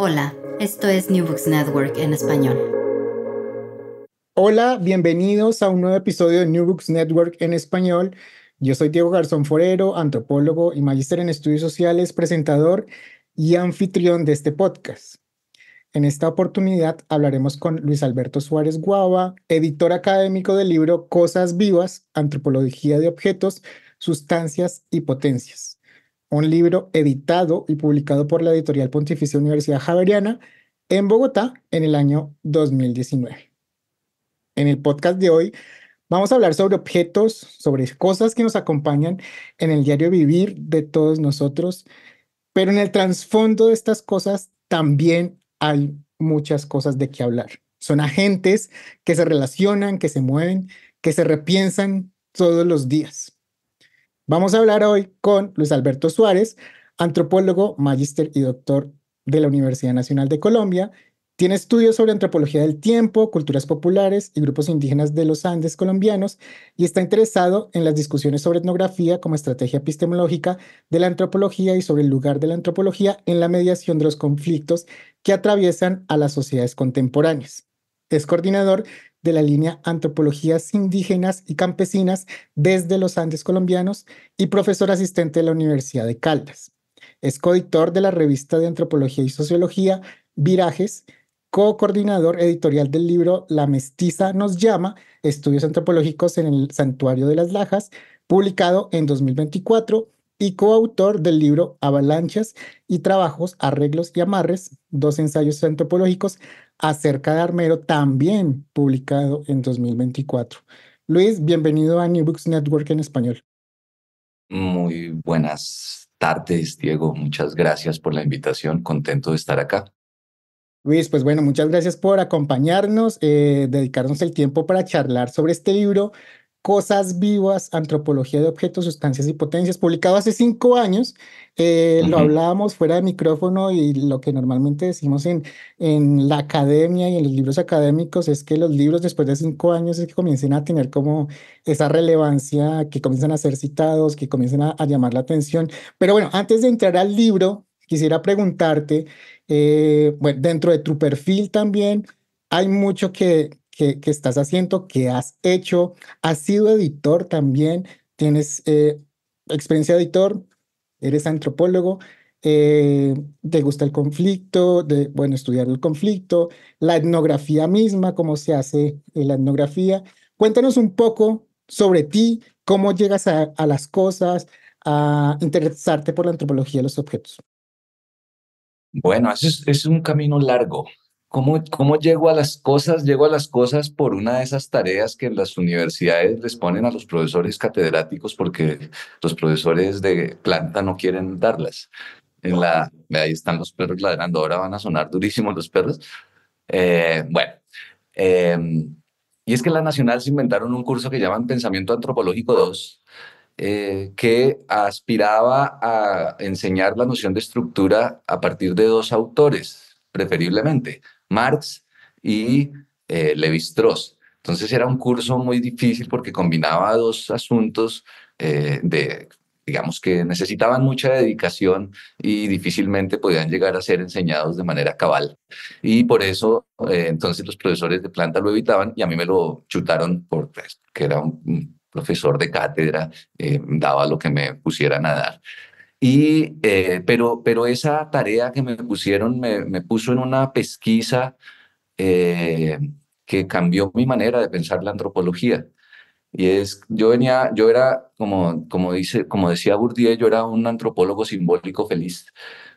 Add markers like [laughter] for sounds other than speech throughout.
Hola, esto es New Books Network en español. Hola, bienvenidos a un nuevo episodio de New Books Network en español. Yo soy Diego Garzón Forero, antropólogo y magíster en estudios sociales, presentador y anfitrión de este podcast. En esta oportunidad hablaremos con Luis Alberto Suárez Guava, editor académico del libro Cosas Vivas, Antropología de Objetos, Sustancias y Potencias un libro editado y publicado por la editorial Pontificia Universidad Javeriana en Bogotá en el año 2019. En el podcast de hoy vamos a hablar sobre objetos, sobre cosas que nos acompañan en el diario vivir de todos nosotros, pero en el trasfondo de estas cosas también hay muchas cosas de qué hablar. Son agentes que se relacionan, que se mueven, que se repiensan todos los días. Vamos a hablar hoy con Luis Alberto Suárez, antropólogo, magíster y doctor de la Universidad Nacional de Colombia. Tiene estudios sobre antropología del tiempo, culturas populares y grupos indígenas de los Andes colombianos y está interesado en las discusiones sobre etnografía como estrategia epistemológica de la antropología y sobre el lugar de la antropología en la mediación de los conflictos que atraviesan a las sociedades contemporáneas. Es coordinador de la línea Antropologías Indígenas y Campesinas desde los Andes colombianos y profesor asistente de la Universidad de Caldas. Es coeditor de la revista de Antropología y Sociología Virajes, co-coordinador editorial del libro La Mestiza nos llama, Estudios Antropológicos en el Santuario de las Lajas, publicado en 2024 y coautor del libro Avalanchas y Trabajos, Arreglos y Amarres, dos ensayos antropológicos acerca de Armero, también publicado en 2024. Luis, bienvenido a New Books Network en español. Muy buenas tardes, Diego. Muchas gracias por la invitación. Contento de estar acá. Luis, pues bueno, muchas gracias por acompañarnos, eh, dedicarnos el tiempo para charlar sobre este libro Cosas Vivas, Antropología de Objetos, Sustancias y Potencias, publicado hace cinco años. Eh, lo hablábamos fuera de micrófono y lo que normalmente decimos en, en la academia y en los libros académicos es que los libros después de cinco años es que comiencen a tener como esa relevancia, que comiencen a ser citados, que comiencen a, a llamar la atención. Pero bueno, antes de entrar al libro, quisiera preguntarte, eh, bueno, dentro de tu perfil también, hay mucho que que, estás haciendo, ¿Qué has hecho. Has sido editor también, tienes eh, experiencia de editor, eres antropólogo. Eh, te gusta el conflicto, de, bueno, estudiar el conflicto, la etnografía misma, cómo se hace eh, la etnografía. Cuéntanos un poco sobre ti, cómo llegas a, las cosas, a interesarte por la antropología de los objetos. Bueno, es un camino largo. ¿Cómo, ¿Cómo llego a las cosas? Llego a las cosas por una de esas tareas que las universidades les ponen a los profesores catedráticos porque los profesores de planta no quieren darlas. En la, ahí están los perros ladrando, ahora van a sonar durísimos los perros. Eh, bueno, em, y es que en la Nacional se inventaron un curso que llaman Pensamiento Antropológico 2, eh, que aspiraba a enseñar la noción de estructura a partir de dos autores, preferiblemente, Marx y eh, Levi-Strauss. Entonces era un curso muy difícil porque combinaba dos asuntos eh, de digamos que necesitaban mucha dedicación y difícilmente podían llegar a ser enseñados de manera cabal. Y por eso eh, entonces los profesores de planta lo evitaban y a mí me lo chutaron porque pues, era un profesor de cátedra, eh, daba lo que me pusieran a dar. Y, eh, pero, pero esa tarea que me pusieron me, me puso en una pesquisa eh, que cambió mi manera de pensar la antropología. Y es, yo venía, yo era, como, como, dice, como decía Bourdieu, yo era un antropólogo simbólico feliz,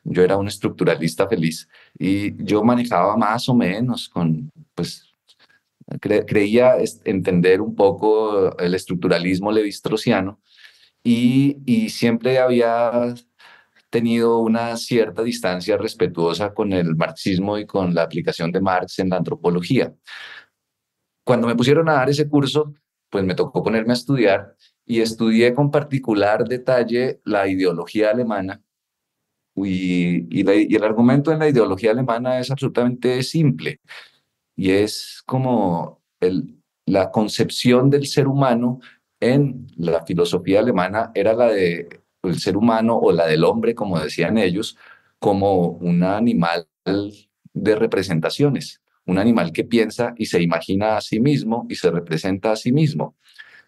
yo era un estructuralista feliz y yo manejaba más o menos con, pues, creía entender un poco el estructuralismo levistrociano, y, siempre había tenido una cierta distancia respetuosa con el marxismo y con la aplicación de Marx en la antropología. Cuando me pusieron a dar ese curso, pues me tocó ponerme a estudiar y estudié con particular detalle la ideología alemana. Y, el argumento en la ideología alemana es absolutamente simple y es como la concepción del ser humano en la filosofía alemana era la de el ser humano o la del hombre, como decían ellos, como un animal de representaciones, un animal que piensa y se imagina a sí mismo y se representa a sí mismo.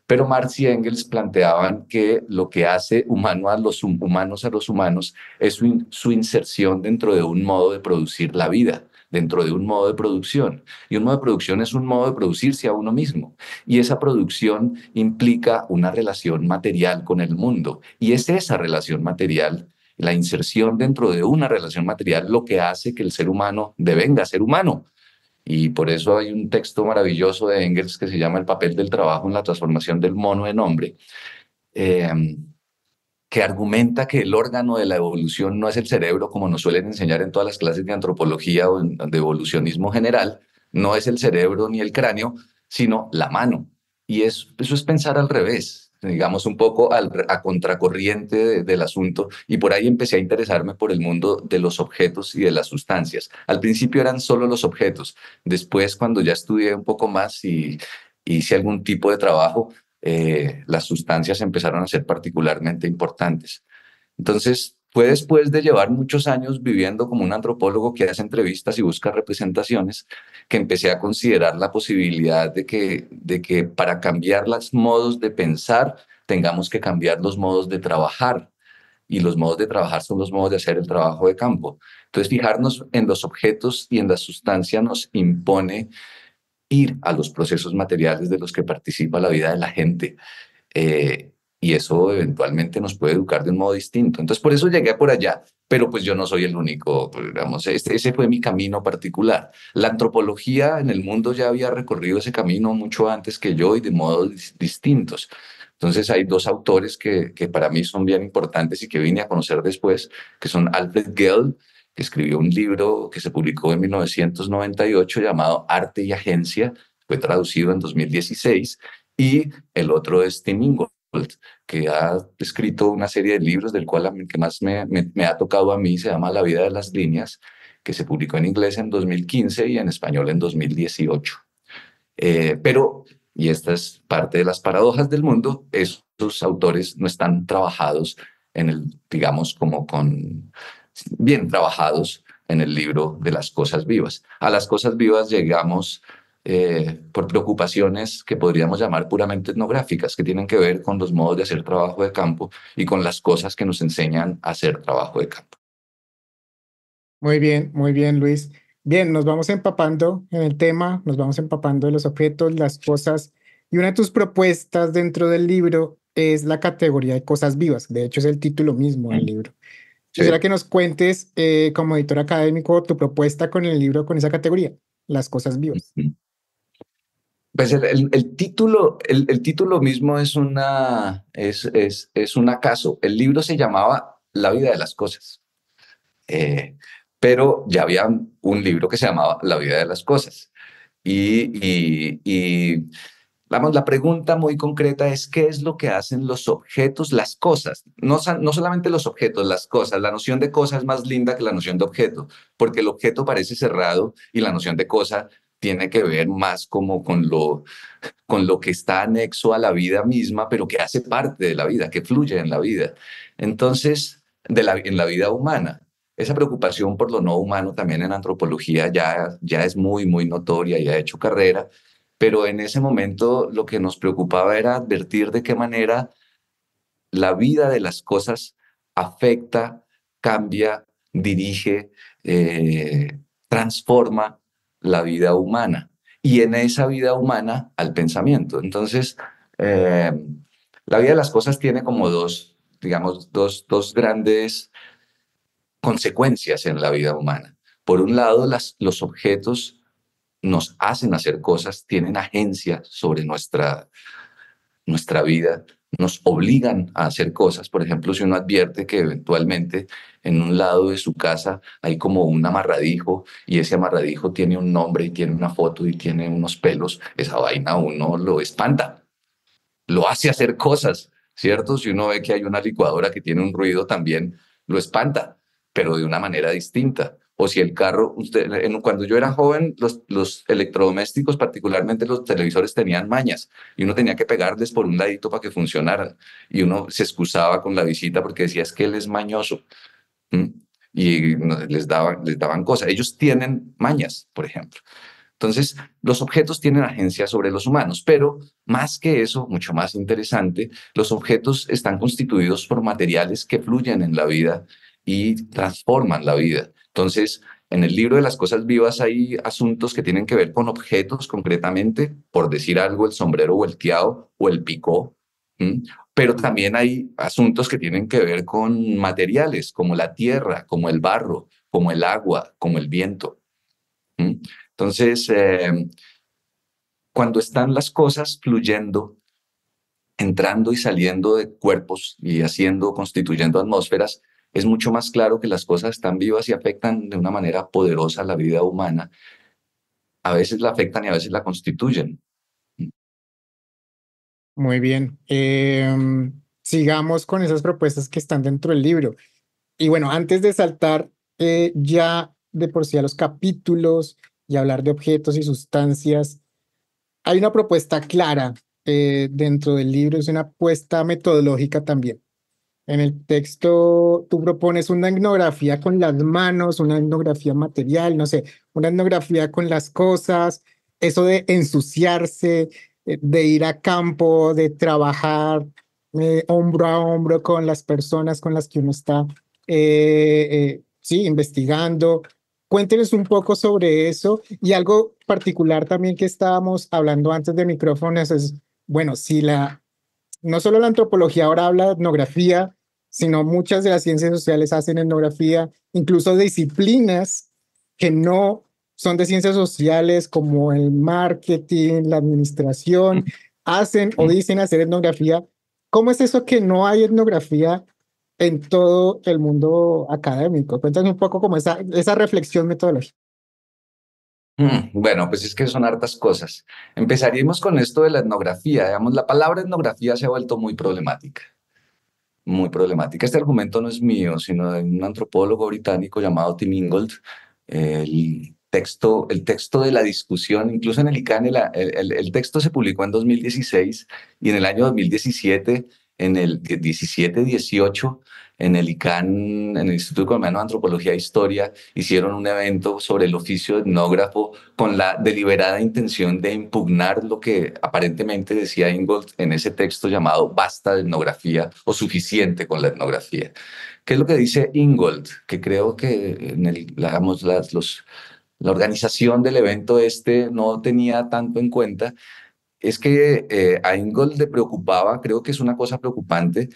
Pero Marx y Engels planteaban que lo que hace humano a los humanos a los humanos es su inserción dentro de un modo de producir la vida dentro de un modo de producción. Y un modo de producción es un modo de producirse a uno mismo. Y esa producción implica una relación material con el mundo. Y es esa relación material, la inserción dentro de una relación material, lo que hace que el ser humano devenga ser humano. Y por eso hay un texto maravilloso de Engels que se llama El papel del trabajo en la transformación del mono en hombre. Eh, que argumenta que el órgano de la evolución no es el cerebro, como nos suelen enseñar en todas las clases de antropología o de evolucionismo general, no es el cerebro ni el cráneo, sino la mano. Y es, eso es pensar al revés, digamos un poco a contracorriente del asunto. Y por ahí empecé a interesarme por el mundo de los objetos y de las sustancias. Al principio eran solo los objetos. Después, cuando ya estudié un poco más y hice algún tipo de trabajo, eh, las sustancias empezaron a ser particularmente importantes. Entonces, fue después de llevar muchos años viviendo como un antropólogo que hace entrevistas y busca representaciones, que empecé a considerar la posibilidad de que, de que para cambiar los modos de pensar, tengamos que cambiar los modos de trabajar. Y los modos de trabajar son los modos de hacer el trabajo de campo. Entonces, fijarnos en los objetos y en la sustancia nos impone a los procesos materiales de los que participa la vida de la gente. Eh, y eso eventualmente nos puede educar de un modo distinto. Entonces, por eso llegué por allá, pero pues yo no soy el único, pues, digamos, este, ese fue mi camino particular. La antropología en el mundo ya había recorrido ese camino mucho antes que yo y de modos distintos. Entonces hay dos autores que, que para mí son bien importantes y que vine a conocer después, que son Alfred Gell que escribió un libro que se publicó en 1998 llamado Arte y Agencia, fue traducido en 2016, y el otro es Tim Ingold, que ha escrito una serie de libros, del cual el que más me, ha tocado a mí se llama La vida de las líneas, que se publicó en inglés en 2015 y en español en 2018. Eh, pero, y esta es parte de las paradojas del mundo, esos autores no están trabajados en el, digamos, como con bien trabajados en el libro de las cosas vivas. A las cosas vivas llegamos eh, por preocupaciones que podríamos llamar puramente etnográficas, que tienen que ver con los modos de hacer trabajo de campo y con las cosas que nos enseñan a hacer trabajo de campo. Muy bien, muy bien, Luis. Bien, nos vamos empapando en el tema, nos vamos empapando de los objetos, las cosas. Y una de tus propuestas dentro del libro es la categoría de cosas vivas. De hecho, es el título mismo del mm. libro. Quisiera que nos cuentes, eh, como editor académico, tu propuesta con el libro, con esa categoría, Las cosas vivas. Pues el, título, el, título mismo es, una, es, un acaso. El libro se llamaba La vida de las cosas, eh, pero ya había un libro que se llamaba La vida de las cosas. y, y Vamos, la pregunta muy concreta es qué es lo que hacen los objetos, las cosas, no, solamente los objetos, las cosas. La noción de cosa es más linda que la noción de objeto, porque el objeto parece cerrado y la noción de cosa tiene que ver más como con lo, con lo que está anexo a la vida misma, pero que hace parte de la vida, que fluye en la vida. Entonces, en la vida humana. Esa preocupación por lo no humano también en antropología ya, ya es muy, muy notoria y ha hecho carrera pero en ese momento lo que nos preocupaba era advertir de qué manera la vida de las cosas afecta, cambia, dirige, eh, transforma la vida humana y en esa vida humana al pensamiento. Entonces, eh, la vida de las cosas tiene como dos, digamos, dos, dos grandes consecuencias en la vida humana. Por un lado, las, los objetos nos hacen hacer cosas, tienen agencia sobre nuestra, nuestra vida, nos obligan a hacer cosas. Por ejemplo, si uno advierte que eventualmente en un lado de su casa hay como un amarradijo y ese amarradijo tiene un nombre y tiene una foto y tiene unos pelos, esa vaina uno lo espanta, lo hace hacer cosas, ¿cierto? Si uno ve que hay una licuadora que tiene un ruido también, lo espanta, pero de una manera distinta o si el carro, usted, cuando yo era joven, los, electrodomésticos, particularmente los televisores, tenían mañas y uno tenía que pegarles por un ladito para que funcionaran y uno se excusaba con la visita porque decía, es que él es mañoso. Y les daban, les daban cosas. Ellos tienen mañas, por ejemplo. Entonces, los objetos tienen agencia sobre los humanos, pero más que eso, mucho más interesante, los objetos están constituidos por materiales que fluyen en la vida y transforman la vida. Entonces, en el libro de las cosas vivas hay asuntos que tienen que ver con objetos concretamente, por decir algo, el sombrero volteado o el picó, pero también hay asuntos que tienen que ver con materiales, como la tierra, como el barro, como el agua, como el viento. Entonces, em, cuando están las cosas fluyendo, entrando y saliendo de cuerpos y haciendo, constituyendo atmósferas, es mucho más claro que las cosas están vivas y afectan de una manera poderosa la vida humana. A veces la afectan y a veces la constituyen. Muy bien. Em, sigamos con esas propuestas que están dentro del libro. Y bueno, antes de saltar eh, ya de por sí a los capítulos y hablar de objetos y sustancias, hay una propuesta clara eh, dentro del libro, es una apuesta metodológica también. En el texto tú propones una etnografía con las manos, una etnografía material, no sé, una etnografía con las cosas, eso de ensuciarse, eh, de ir a campo, de trabajar eh, hombro a hombro con las personas con las que uno está, eh, sí, investigando. Cuéntenos un poco sobre eso y algo particular también que estábamos hablando antes de micrófonos es, bueno, si la no solo la antropología ahora habla de etnografía, sino muchas de las ciencias sociales hacen etnografía, incluso disciplinas que no son de ciencias sociales como el marketing, la administración, hacen o dicen hacer etnografía. ¿Cómo es eso que no hay etnografía en todo el mundo académico? Cuéntanos un poco como esa, esa reflexión metodológica. Mm, bueno, pues es que son hartas cosas. Empezaríamos con esto de la etnografía. Digamos, la palabra etnografía se ha vuelto muy problemática. Muy problemática. Este argumento no es mío, sino de un antropólogo británico llamado Tim Ingold. El texto, el texto de la discusión, incluso en el ICANN, el texto se publicó en 2016 y en el año 2017, en el 17-18, en el ICANN, en el Instituto Colombiano de Antropología e Historia, hicieron un evento sobre el oficio etnógrafo con la deliberada intención de impugnar lo que aparentemente decía Ingold en ese texto llamado basta de etnografía o suficiente con la etnografía. ¿Qué es lo que dice Ingold? Que creo que en las, la organización del evento este no tenía tanto en cuenta, es que eh, a Ingold le preocupaba, creo que es una cosa preocupante,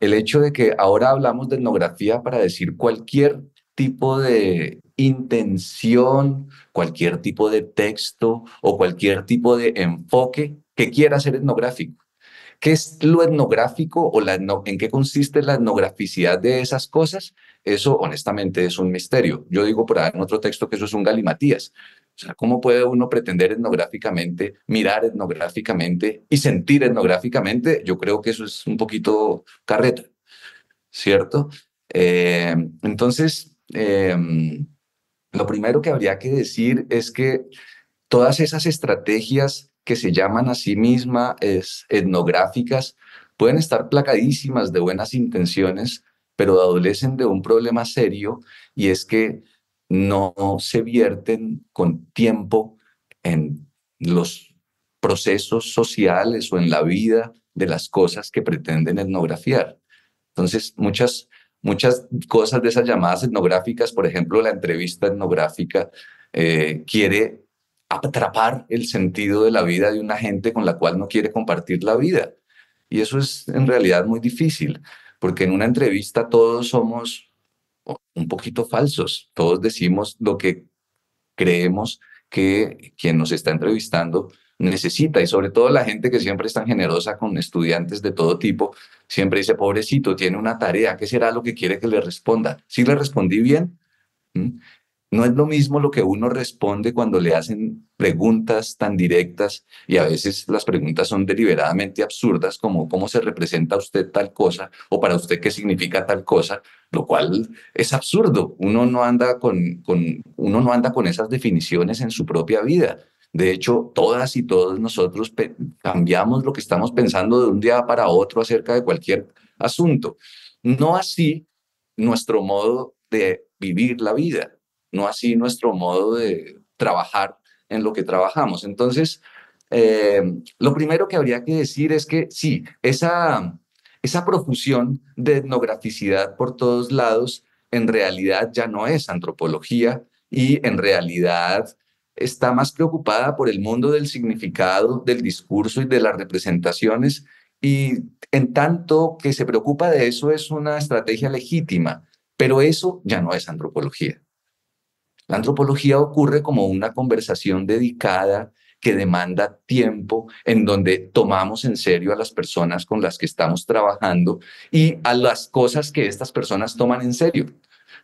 el hecho de que ahora hablamos de etnografía para decir cualquier tipo de intención, cualquier tipo de texto o cualquier tipo de enfoque que quiera ser etnográfico. ¿Qué es lo etnográfico o en qué consiste la etnograficidad de esas cosas? Eso honestamente es un misterio. Yo digo por ahí en otro texto que eso es un galimatías sea, ¿cómo puede uno pretender etnográficamente, mirar etnográficamente y sentir etnográficamente? Yo creo que eso es un poquito carreta, ¿cierto? Eh, entonces, em, lo primero que habría que decir es que todas esas estrategias que se llaman a sí mismas etnográficas pueden estar placadísimas de buenas intenciones, pero adolecen de un problema serio y es que no se vierten con tiempo en los procesos sociales o en la vida de las cosas que pretenden etnografiar. Entonces, muchas, muchas cosas de esas llamadas etnográficas, por ejemplo, la entrevista etnográfica eh, quiere atrapar el sentido de la vida de una gente con la cual no quiere compartir la vida. Y eso es en realidad muy difícil, porque en una entrevista todos somos un poquito falsos. Todos decimos lo que creemos que quien nos está entrevistando necesita y sobre todo la gente que siempre es tan generosa con estudiantes de todo tipo, siempre dice, pobrecito, tiene una tarea, ¿qué será lo que quiere que le responda? Si le respondí bien, no es lo mismo lo que uno responde cuando le hacen preguntas tan directas y a veces las preguntas son deliberadamente absurdas como cómo se representa usted tal cosa o para usted qué significa tal cosa, lo cual es absurdo. Uno no anda con, con, uno no anda con esas definiciones en su propia vida. De hecho, todas y todos nosotros cambiamos lo que estamos pensando de un día para otro acerca de cualquier asunto. No así nuestro modo de vivir la vida no así nuestro modo de trabajar en lo que trabajamos. Entonces, eh, lo primero que habría que decir es que sí, esa, esa profusión de etnograficidad por todos lados en realidad ya no es antropología y en realidad está más preocupada por el mundo del significado, del discurso y de las representaciones y en tanto que se preocupa de eso es una estrategia legítima, pero eso ya no es antropología. La antropología ocurre como una conversación dedicada que demanda tiempo, en donde tomamos en serio a las personas con las que estamos trabajando y a las cosas que estas personas toman en serio.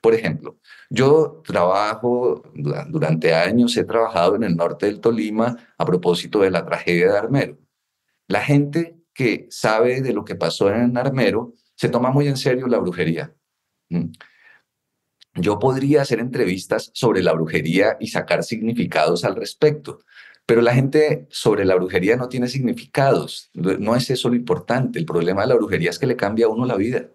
Por ejemplo, yo trabajo, durante años he trabajado en el norte del Tolima a propósito de la tragedia de Armero. La gente que sabe de lo que pasó en Armero se toma muy en serio la brujería. Yo podría hacer entrevistas sobre la brujería y sacar significados al respecto, pero la gente sobre la brujería no tiene significados. No es eso lo importante. El problema de la brujería es que le cambia a uno la vida.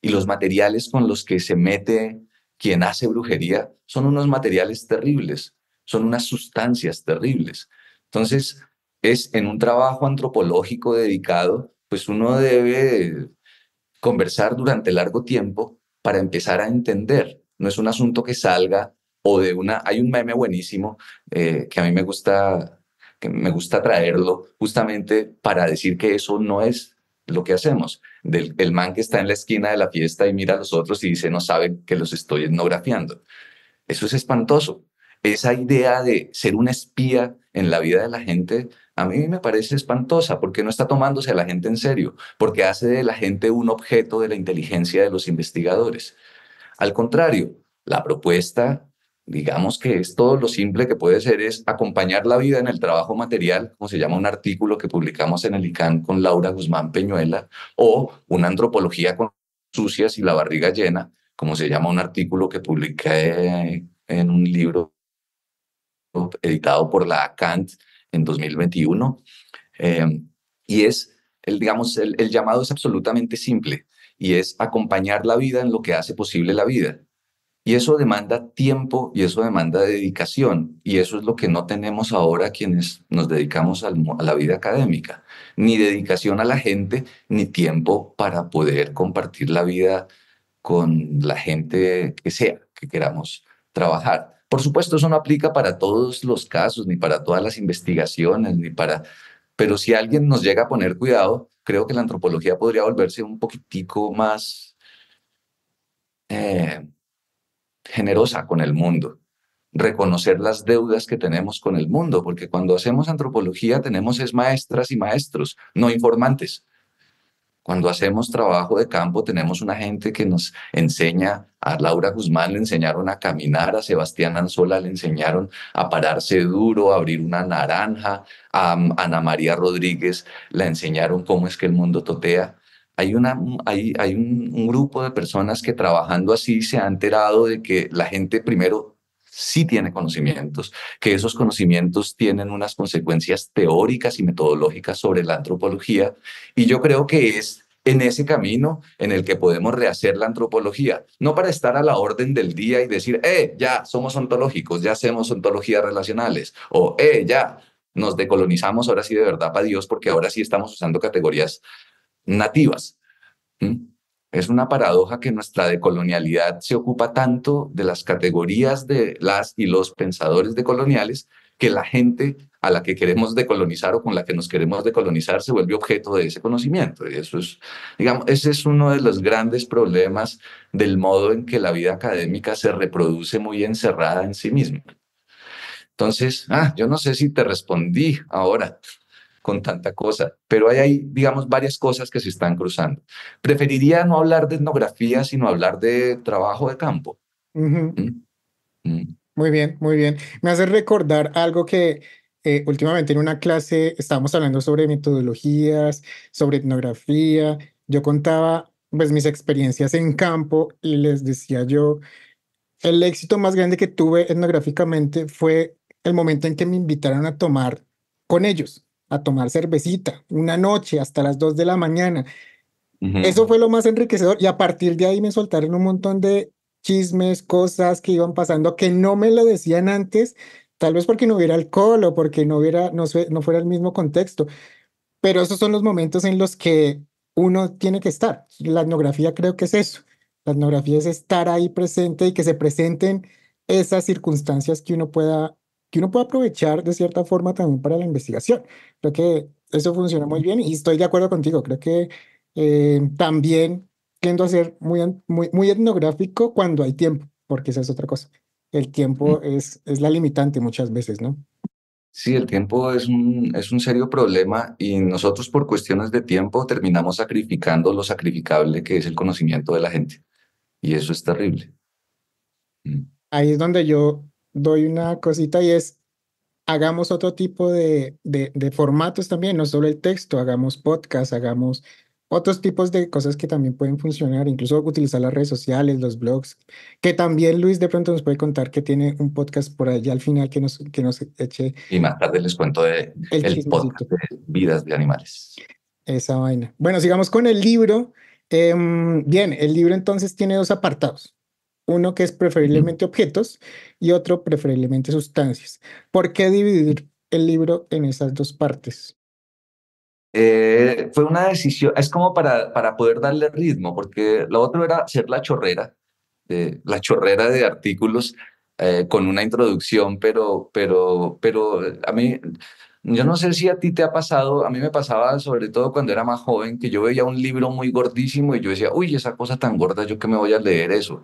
Y los materiales con los que se mete quien hace brujería son unos materiales terribles, son unas sustancias terribles. Entonces, es en un trabajo antropológico dedicado, pues uno debe conversar durante largo tiempo para empezar a entender. No es un asunto que salga o de una... Hay un meme buenísimo eh, que a mí me gusta, que me gusta traerlo justamente para decir que eso no es lo que hacemos. Del, el man que está en la esquina de la fiesta y mira a los otros y dice, no saben que los estoy etnografiando. Eso es espantoso. Esa idea de ser un espía en la vida de la gente, a mí me parece espantosa porque no está tomándose a la gente en serio, porque hace de la gente un objeto de la inteligencia de los investigadores. Al contrario, la propuesta, digamos que es todo lo simple que puede ser, es acompañar la vida en el trabajo material, como se llama un artículo que publicamos en el ICANN con Laura Guzmán Peñuela, o una antropología con sucias y la barriga llena, como se llama un artículo que publica en un libro editado por la Kant en 2021. Eh, y es, el, digamos, el llamado es absolutamente simple y es acompañar la vida en lo que hace posible la vida. Y eso demanda tiempo y eso demanda dedicación. Y eso es lo que no tenemos ahora quienes nos dedicamos a la vida académica. Ni dedicación a la gente, ni tiempo para poder compartir la vida con la gente que sea, que queramos trabajar. Por supuesto, eso no aplica para todos los casos, ni para todas las investigaciones, ni para... Pero si alguien nos llega a poner cuidado, creo que la antropología podría volverse un poquitico más eh, generosa con el mundo reconocer las deudas que tenemos con el mundo, porque cuando hacemos antropología tenemos es maestras y maestros, no informantes. Cuando hacemos trabajo de campo, tenemos una gente que nos enseña, a Laura Guzmán le enseñaron a caminar, a Sebastián Anzola le enseñaron a pararse duro, a abrir una naranja, a mm, Ana María Rodríguez le enseñaron cómo es que el mundo totea. Hay, una, mm, hay, hay un, grupo de personas que trabajando así se ha enterado de que la gente primero sí tiene conocimientos, que esos conocimientos tienen unas consecuencias teóricas y metodológicas sobre la antropología. Y yo creo que es en ese camino en el que podemos rehacer la antropología, no para estar a la orden del día y decir, eh, ya somos ontológicos, ya hacemos ontologías relacionales, o eh, ya nos decolonizamos ahora sí de verdad para Dios, porque ahora sí estamos usando categorías nativas. Es una paradoja que nuestra decolonialidad se ocupa tanto de las categorías de las y los pensadores decoloniales que la gente a la que queremos decolonizar o con la que nos queremos decolonizar se vuelve objeto de ese conocimiento. Y eso es, digamos, ese es uno de los grandes problemas del modo en que la vida académica se reproduce muy encerrada en sí misma. Entonces, ah, yo no sé si te respondí ahora con tanta cosa, pero hay digamos, varias cosas que se están cruzando. Preferiría no hablar de etnografía, sino hablar de trabajo de campo. Mm, mm. Muy bien, muy bien. Me hace recordar algo que eh, últimamente en una clase estábamos hablando sobre metodologías, sobre etnografía. Yo contaba pues mis experiencias en campo y les decía yo, el éxito más grande que tuve etnográficamente fue el momento en que me invitaron a tomar con ellos a tomar cervecita una noche hasta las 2 de la mañana. Eso fue lo más enriquecedor y a partir de ahí me soltaron un montón de chismes, cosas que iban pasando que no me lo decían antes, tal vez porque no hubiera alcohol o porque no, hubiera, no, no fuera el mismo contexto. Pero esos son los momentos en los que uno tiene que estar. La etnografía creo que es eso. La etnografía es estar ahí presente y que se presenten esas circunstancias que uno pueda que uno puede aprovechar de cierta forma también para la investigación. Creo que eso funciona muy bien y estoy de acuerdo contigo. Creo que eh, también tiendo a ser muy, muy, etnográfico cuando hay tiempo, porque esa es otra cosa. El tiempo mm. es, es la limitante muchas veces, ¿no? Sí, el tiempo es es un serio problema y nosotros por cuestiones de tiempo terminamos sacrificando lo sacrificable que es el conocimiento de la gente. Y eso es terrible. Mm. Ahí es donde yo doy una cosita y es, hagamos otro tipo de, formatos también, no solo el texto, hagamos podcast, hagamos otros tipos de cosas que también pueden funcionar, incluso utilizar las redes sociales, los blogs, que también Luis de pronto nos puede contar que tiene un podcast por allá al final que nos, que nos eche. Y más tarde les cuento de el, podcast de Vidas de Animales. Esa vaina. Bueno, sigamos con el libro. Em, bien, el libro entonces tiene dos apartados. Uno que es preferiblemente objetos y otro preferiblemente sustancias. ¿Por qué dividir el libro en esas dos partes? Eh, fue una decisión, es como para, para poder darle ritmo, porque lo otro era ser la chorrera, de eh, la chorrera de artículos eh, con una introducción, pero, pero, pero a mí, yo no sé si a ti te ha pasado, a mí me pasaba sobre todo cuando era más joven, que yo veía un libro muy gordísimo y yo decía, uy, esa cosa tan gorda, yo qué me voy a leer eso.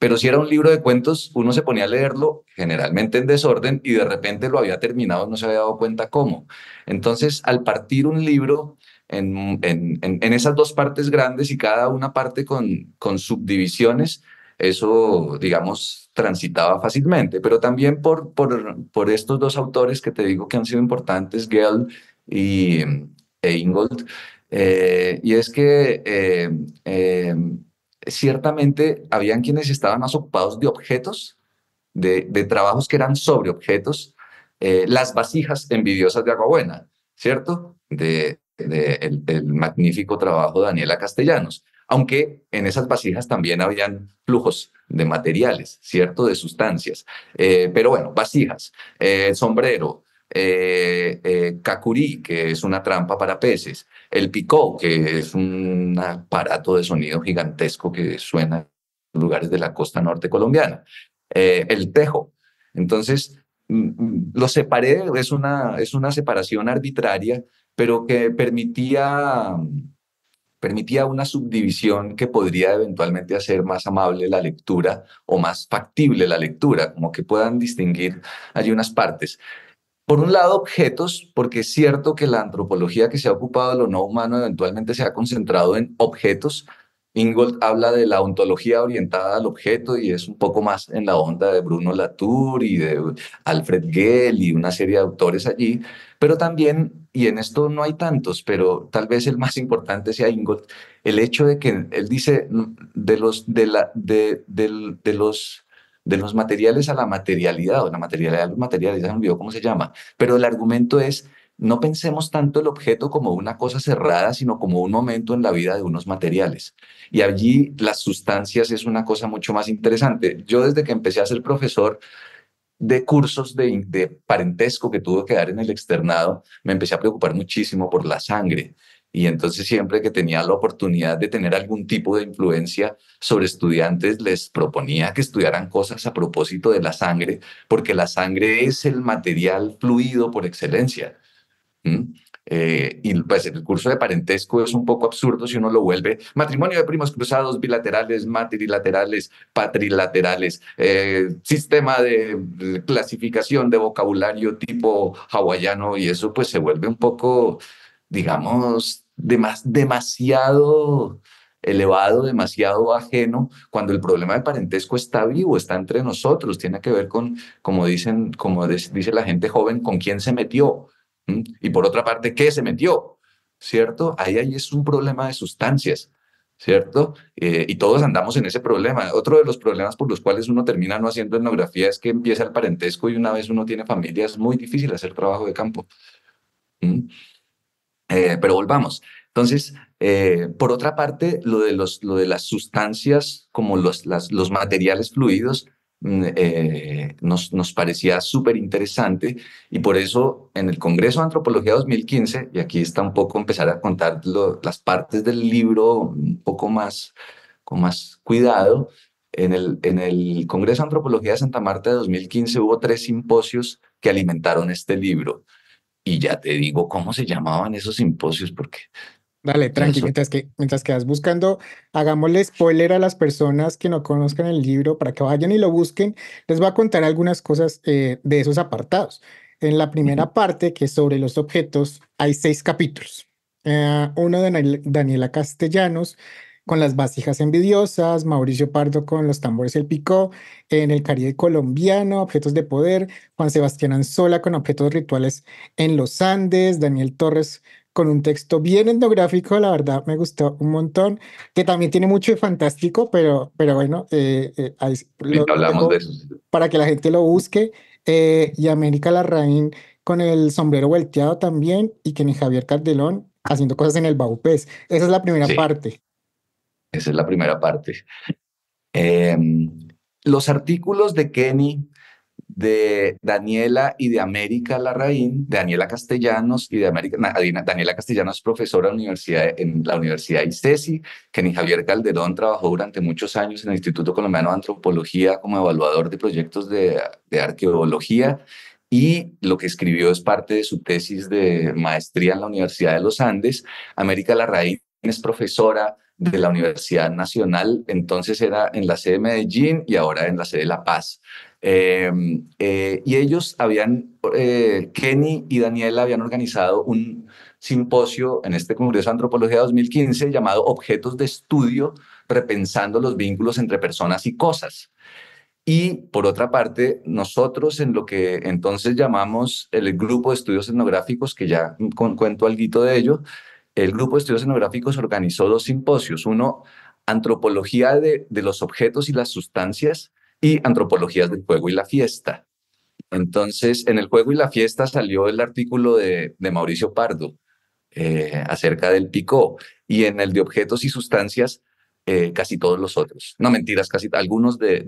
Pero si era un libro de cuentos, uno se ponía a leerlo generalmente en desorden y de repente lo había terminado, no se había dado cuenta cómo. Entonces, al partir un libro en, esas dos partes grandes y cada una parte con, subdivisiones, eso, digamos, transitaba fácilmente, pero también por, estos dos autores que te digo que han sido importantes, Gell y eh, e Ingold, eh, y es que eh, ciertamente habían quienes estaban más ocupados de objetos, de, trabajos que eran sobre objetos, eh, las vasijas envidiosas de Agua Buena, ¿cierto? De, el, magnífico trabajo de Daniela Castellanos. Aunque en esas vasijas también habían flujos de materiales, ¿cierto? De sustancias. Eh, pero bueno, vasijas, eh, sombrero, eh, eh que es una trampa para peces, el picó, que es un aparato de sonido gigantesco que suena en lugares de la costa norte colombiana, eh, el tejo. Entonces, mm, mm, lo separé, es una, es una separación arbitraria, pero que permitía, permitía una subdivisión que podría eventualmente hacer más amable la lectura o más factible la lectura, como que puedan distinguir allí unas partes por un lado, objetos, porque es cierto que la antropología que se ha ocupado de lo no humano eventualmente se ha concentrado en objetos. Ingold habla de la ontología orientada al objeto y es un poco más en la onda de Bruno Latour y de Alfred Gell y una serie de autores allí, pero también, y en esto no hay tantos, pero tal vez el más importante sea Ingold, el hecho de que él dice de los, de la, de, de los de los materiales a la materialidad, o la materialidad a los materiales, ya se me cómo se llama, pero el argumento es, no pensemos tanto el objeto como una cosa cerrada, sino como un momento en la vida de unos materiales. Y allí las sustancias es una cosa mucho más interesante. Yo desde que empecé a ser profesor de cursos de, de parentesco que tuve que dar en el externado, me empecé a preocupar muchísimo por la sangre y entonces siempre que tenía la oportunidad de tener algún tipo de influencia sobre estudiantes, les proponía que estudiaran cosas a propósito de la sangre, porque la sangre es el material fluido por excelencia. Eh, y pues el curso de parentesco es un poco absurdo si uno lo vuelve matrimonio de primos cruzados, bilaterales, matrilaterales, patrilaterales, eh, sistema de clasificación de vocabulario tipo hawaiano y eso pues se vuelve un poco digamos, demasiado elevado, demasiado ajeno, cuando el problema de parentesco está vivo, está entre nosotros, tiene que ver con, como, dicen, como dice la gente joven, con quién se metió ¿Mm? y por otra parte, qué se metió, ¿cierto? Ahí, ahí es un problema de sustancias. ¿cierto? Eh, y todos andamos en ese problema. Otro de los problemas por los cuales uno termina no haciendo etnografía es que empieza el parentesco y una vez uno tiene familia es muy difícil hacer trabajo de campo. ¿Mm? Eh, pero volvamos. Entonces, eh, por otra parte, lo de, los, lo de las sustancias como los, los materiales fluidos mm, eh, nos, parecía súper interesante y por eso en el Congreso de Antropología 2015, y aquí está un poco empezar a contar las partes del libro un poco más con más cuidado, en el, en el Congreso de Antropología de Santa Marta de 2015 hubo tres simposios que alimentaron este libro y ya te digo cómo se llamaban esos simposios, porque... Dale, tranqui, mientras que, mientras que buscando, hagámosle spoiler a las personas que no conozcan el libro para que vayan y lo busquen. Les voy a contar algunas cosas eh, de esos apartados. En la primera parte, que es sobre los objetos, hay seis capítulos. Eh, uno de Daniela Castellanos, con las vasijas envidiosas, Mauricio Pardo con los tambores y el picó, en el Caribe colombiano, objetos de poder, Juan Sebastián Anzola con objetos rituales en los Andes, Daniel Torres con un texto bien etnográfico, la verdad me gustó un montón, que también tiene mucho de fantástico, pero, pero bueno, eh, eh, para que la gente lo busque. Eh, y América Larraín con el sombrero volteado también, y que Javier Cardelón haciendo cosas en el Baupés. Esa es la primera parte. Esa es la primera parte. Em, los artículos de Kenny, de Daniela y de América Larraín, Daniela Castellanos y de América, Daniela Castellanos es profesora en la universidad, en la Kenny Javier Calderón trabajó durante muchos años en el Instituto Colombiano de Antropología como evaluador de proyectos de, de arqueología y lo que escribió es parte de su tesis de maestría en la Universidad de los Andes. América Larraín es profesora de la Universidad Nacional, entonces era en la sede de Medellín y ahora en la sede de La Paz. Em, eh, y ellos habían, eh, Kenny y Daniela habían organizado un simposio en este Congreso de Antropología 2015 llamado Objetos de Estudio, repensando los vínculos entre personas y cosas. Y por otra parte, nosotros en lo que entonces llamamos el grupo de estudios etnográficos, que ya cuento algo de ello, el Grupo de Estudios escenográficos organizó dos simposios, uno Antropología de, los Objetos y las Sustancias y Antropologías del Juego y la Fiesta. Entonces, en el Juego y la Fiesta salió el artículo de, Mauricio Pardo eh, acerca del picó y en el de Objetos y Sustancias eh, casi todos los otros. No mentiras, casi algunos de,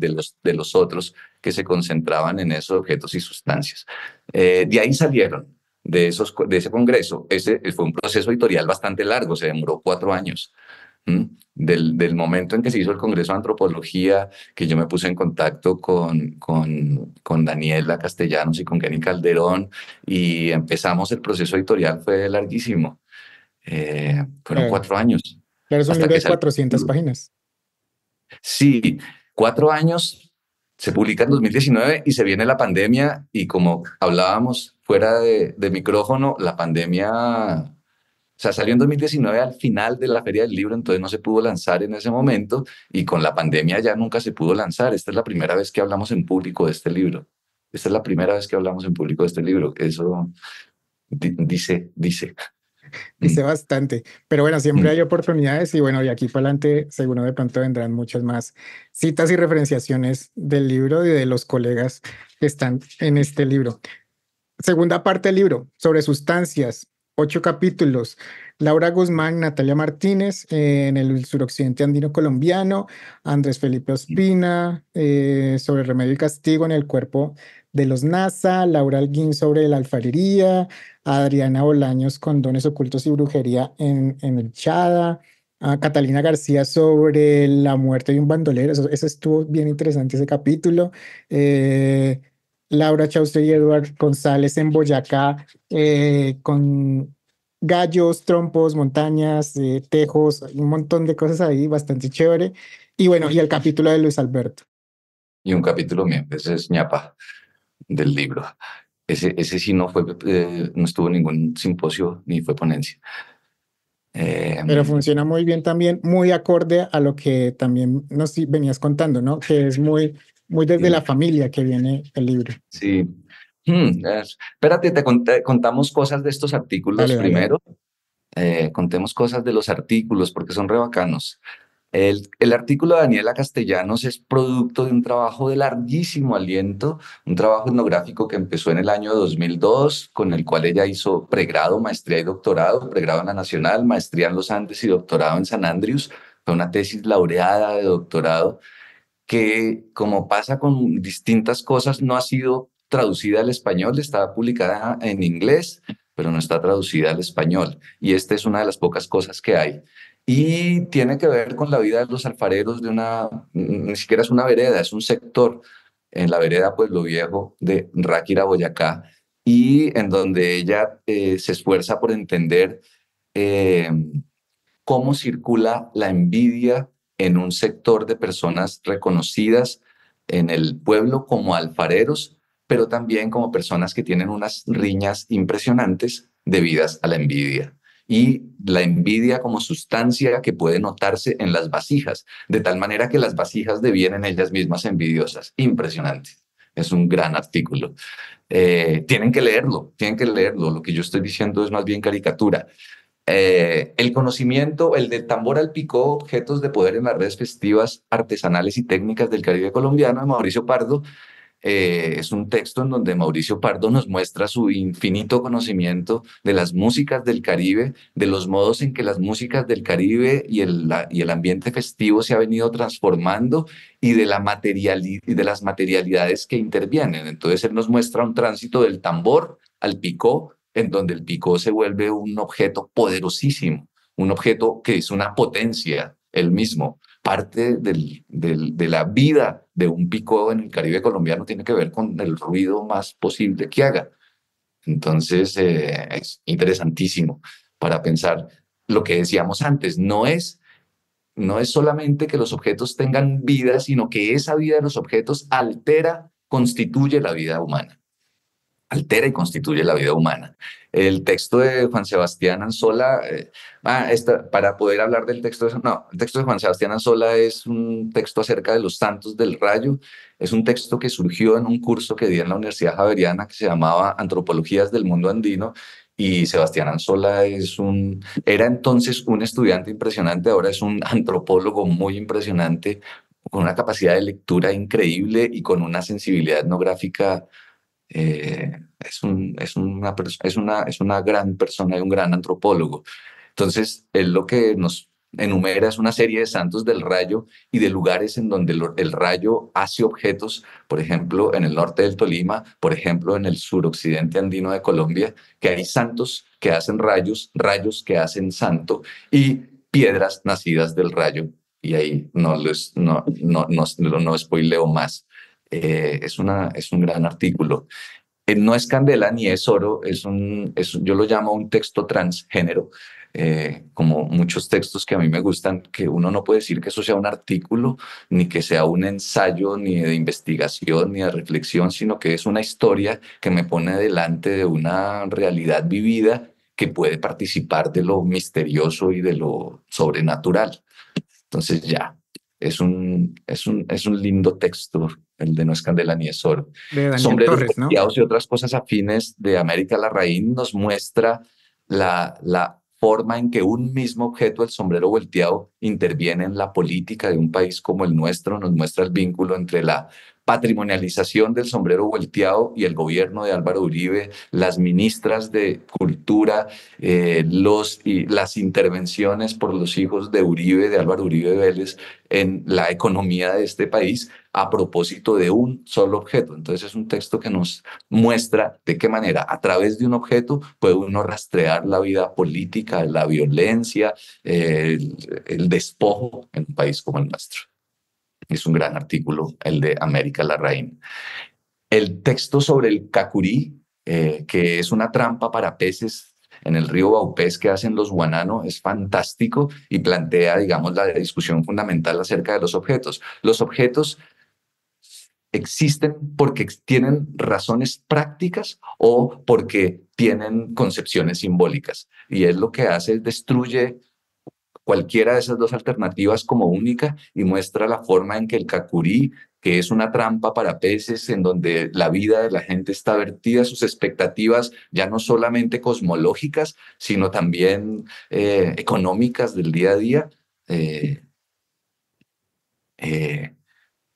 los, de los otros que se concentraban en esos objetos y sustancias. Eh, de ahí salieron de, esos, de ese Congreso, ese eh, fue un proceso editorial bastante largo, se demoró cuatro años. Del, momento en que se hizo el Congreso de Antropología, que yo me puse en contacto con, con, con Daniela Castellanos y con Kenny Calderón y empezamos el proceso editorial, fue larguísimo. Eh, fueron cuatro años. Pero es un 400 páginas. Sí, cuatro años. Se publica en 2019 y se viene la pandemia y como hablábamos, fuera de, micrófono, la pandemia, o sea, salió en 2019 al final de la Feria del Libro, entonces no se pudo lanzar en ese momento y con la pandemia ya nunca se pudo lanzar. Esta es la primera vez que hablamos en público de este libro. Esta es la primera vez que hablamos en público de este libro. Eso dice, dice. Dice bastante, pero bueno, siempre mm. hay oportunidades y bueno, de aquí para adelante seguro de pronto vendrán muchas más citas y referenciaciones del libro y de los colegas que están en este libro. Segunda parte del libro, sobre sustancias, ocho capítulos. Laura Guzmán, Natalia Martínez, en el suroccidente andino colombiano, Andrés Felipe Ospina, eh, sobre remedio y castigo en el cuerpo de los NASA, Laura Alguín sobre la alfarería, Adriana Bolaños con dones ocultos y brujería en, el Chada, ah, Catalina García sobre la muerte de un bandolero, eso, estuvo bien interesante ese capítulo. Eh, Laura Chaucer y Eduard González en Boyacá, eh, con gallos, trompos, montañas, eh, tejos, un montón de cosas ahí, bastante chévere. Y bueno, y el capítulo de Luis Alberto. Y un capítulo mío, ese es ñapa del libro. Ese, ese sí no fue, eh, no estuvo ningún simposio ni fue ponencia. Pero funciona muy bien también, muy acorde a lo que también nos venías contando, ¿no? Que es muy muy desde la familia que viene el libro. Sí. Hmm, espérate, te contamos cosas de estos artículos primero. Eh, contemos cosas de los artículos porque son re El, el, artículo de Daniela Castellanos es producto de un trabajo de larguísimo aliento, un trabajo etnográfico que empezó en el año 2002, con el cual ella hizo pregrado, maestría y doctorado, pregrado en la Nacional, maestría en los Andes y doctorado en San Andrews. Fue una tesis laureada de doctorado que, como pasa con distintas cosas, no ha sido traducida al español, estaba publicada en inglés, pero no está traducida al español. Y esta es una de las pocas cosas que hay. Y tiene que ver con la vida de los alfareros de una, ni siquiera es una vereda, es un sector en la vereda Pueblo Viejo de Ráquira, Boyacá, y en donde ella eh, se esfuerza por entender eh, cómo circula la envidia en un sector de personas reconocidas en el pueblo como alfareros, pero también como personas que tienen unas riñas impresionantes debidas a la envidia y la envidia como sustancia que puede notarse en las vasijas, de tal manera que las vasijas devienen ellas mismas envidiosas. Impresionante. Es un gran artículo. Eh, tienen que leerlo, tienen que leerlo. Lo que yo estoy diciendo es más bien caricatura, eh, el conocimiento, el del tambor al picó, objetos de poder en las redes festivas artesanales y técnicas del Caribe colombiano de Mauricio Pardo. Eh, es un texto en donde Mauricio Pardo nos muestra su infinito conocimiento de las músicas del Caribe, de los modos en que las músicas del Caribe y el, y el ambiente festivo se ha venido transformando y de, la y de las materialidades que intervienen. Entonces él nos muestra un tránsito del tambor al picó, en donde el pico se vuelve un objeto poderosísimo, un objeto que es una potencia el mismo. Parte del, de la vida de un pico en el Caribe colombiano tiene que ver con el ruido más posible que haga. Entonces, eh, es interesantísimo para pensar lo que decíamos antes, no es no es solamente que los objetos tengan vida, sino que esa vida de los objetos altera, constituye la vida humana altera y constituye la vida humana. El texto de Juan Sebastián Anzola, eh, ah, para poder hablar del texto, no, el texto de Juan Sebastián Anzola es un texto acerca de los santos del rayo, es un texto que surgió en un curso que di en la Universidad Javeriana que se llamaba Antropologías del Mundo Andino y Sebastián Anzola es un, era entonces un estudiante impresionante, ahora es un antropólogo muy impresionante, con una capacidad de lectura increíble y con una sensibilidad etnográfica eh, es, es, una es, una, es una gran persona y un gran antropólogo. Entonces, él lo que nos enumera es una serie de santos del rayo y de lugares en donde el, rayo hace objetos, por ejemplo, en el norte del Tolima, por ejemplo, en el suroccidente andino de Colombia, que hay santos que hacen rayos, rayos que hacen santo y piedras nacidas del rayo. Y ahí no, les, no, no, no, no spoileo más. Eh, es, una, es un gran artículo. Eh, no es candela ni es oro, es un, yo lo llamo un texto transgénero, eh, como muchos textos que a mí me gustan, que uno no puede decir que eso sea un artículo, ni que sea un ensayo, ni de investigación, ni de reflexión, sino que es una historia que me pone delante de una realidad vivida que puede participar de lo misterioso y de lo sobrenatural. Entonces ya, es un, es un, es un lindo texto, el de No es Candela ni es Oro. Sombreros y otras cosas afines de América Larraín nos muestra la, la forma en que un mismo objeto, el sombrero volteado, interviene en la política de un país como el nuestro, nos muestra el vínculo entre la patrimonialización del sombrero volteado y el gobierno de Álvaro Uribe, las ministras de Cultura, eh, los, las intervenciones por los hijos de Uribe, de Álvaro Uribe Vélez, en la economía de este país, a propósito de un solo objeto. Entonces es un texto que nos muestra de qué manera a través de un objeto puede uno rastrear la vida política, la violencia, el, despojo en un país como el nuestro. Es un gran artículo el de América la Larraín. El texto sobre el cacurí, eh, que es una trampa para peces en el río Baupés que hacen los guanano, es fantástico y plantea, digamos, la discusión fundamental acerca de los objetos. Los objetos existen porque tienen razones prácticas o porque tienen concepciones simbólicas. Y es lo que hace, destruye cualquiera de esas dos alternativas como única y muestra la forma en que el kakurí, que es una trampa para peces en donde la vida de la gente está vertida, sus expectativas ya no solamente cosmológicas, sino también eh, económicas del día a día, eh, eh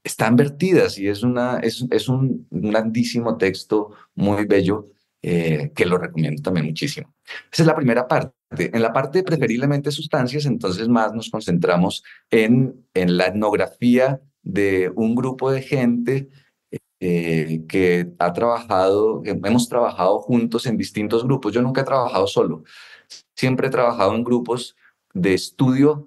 están vertidas y es, una, es, un grandísimo texto muy bello eh, que lo recomiendo también muchísimo. Esa es la primera parte. En la parte preferiblemente sustancias, entonces más nos concentramos en, en la etnografía de un grupo de gente eh, que ha trabajado, hemos trabajado juntos en distintos grupos. Yo nunca he trabajado solo, siempre he trabajado en grupos de estudio,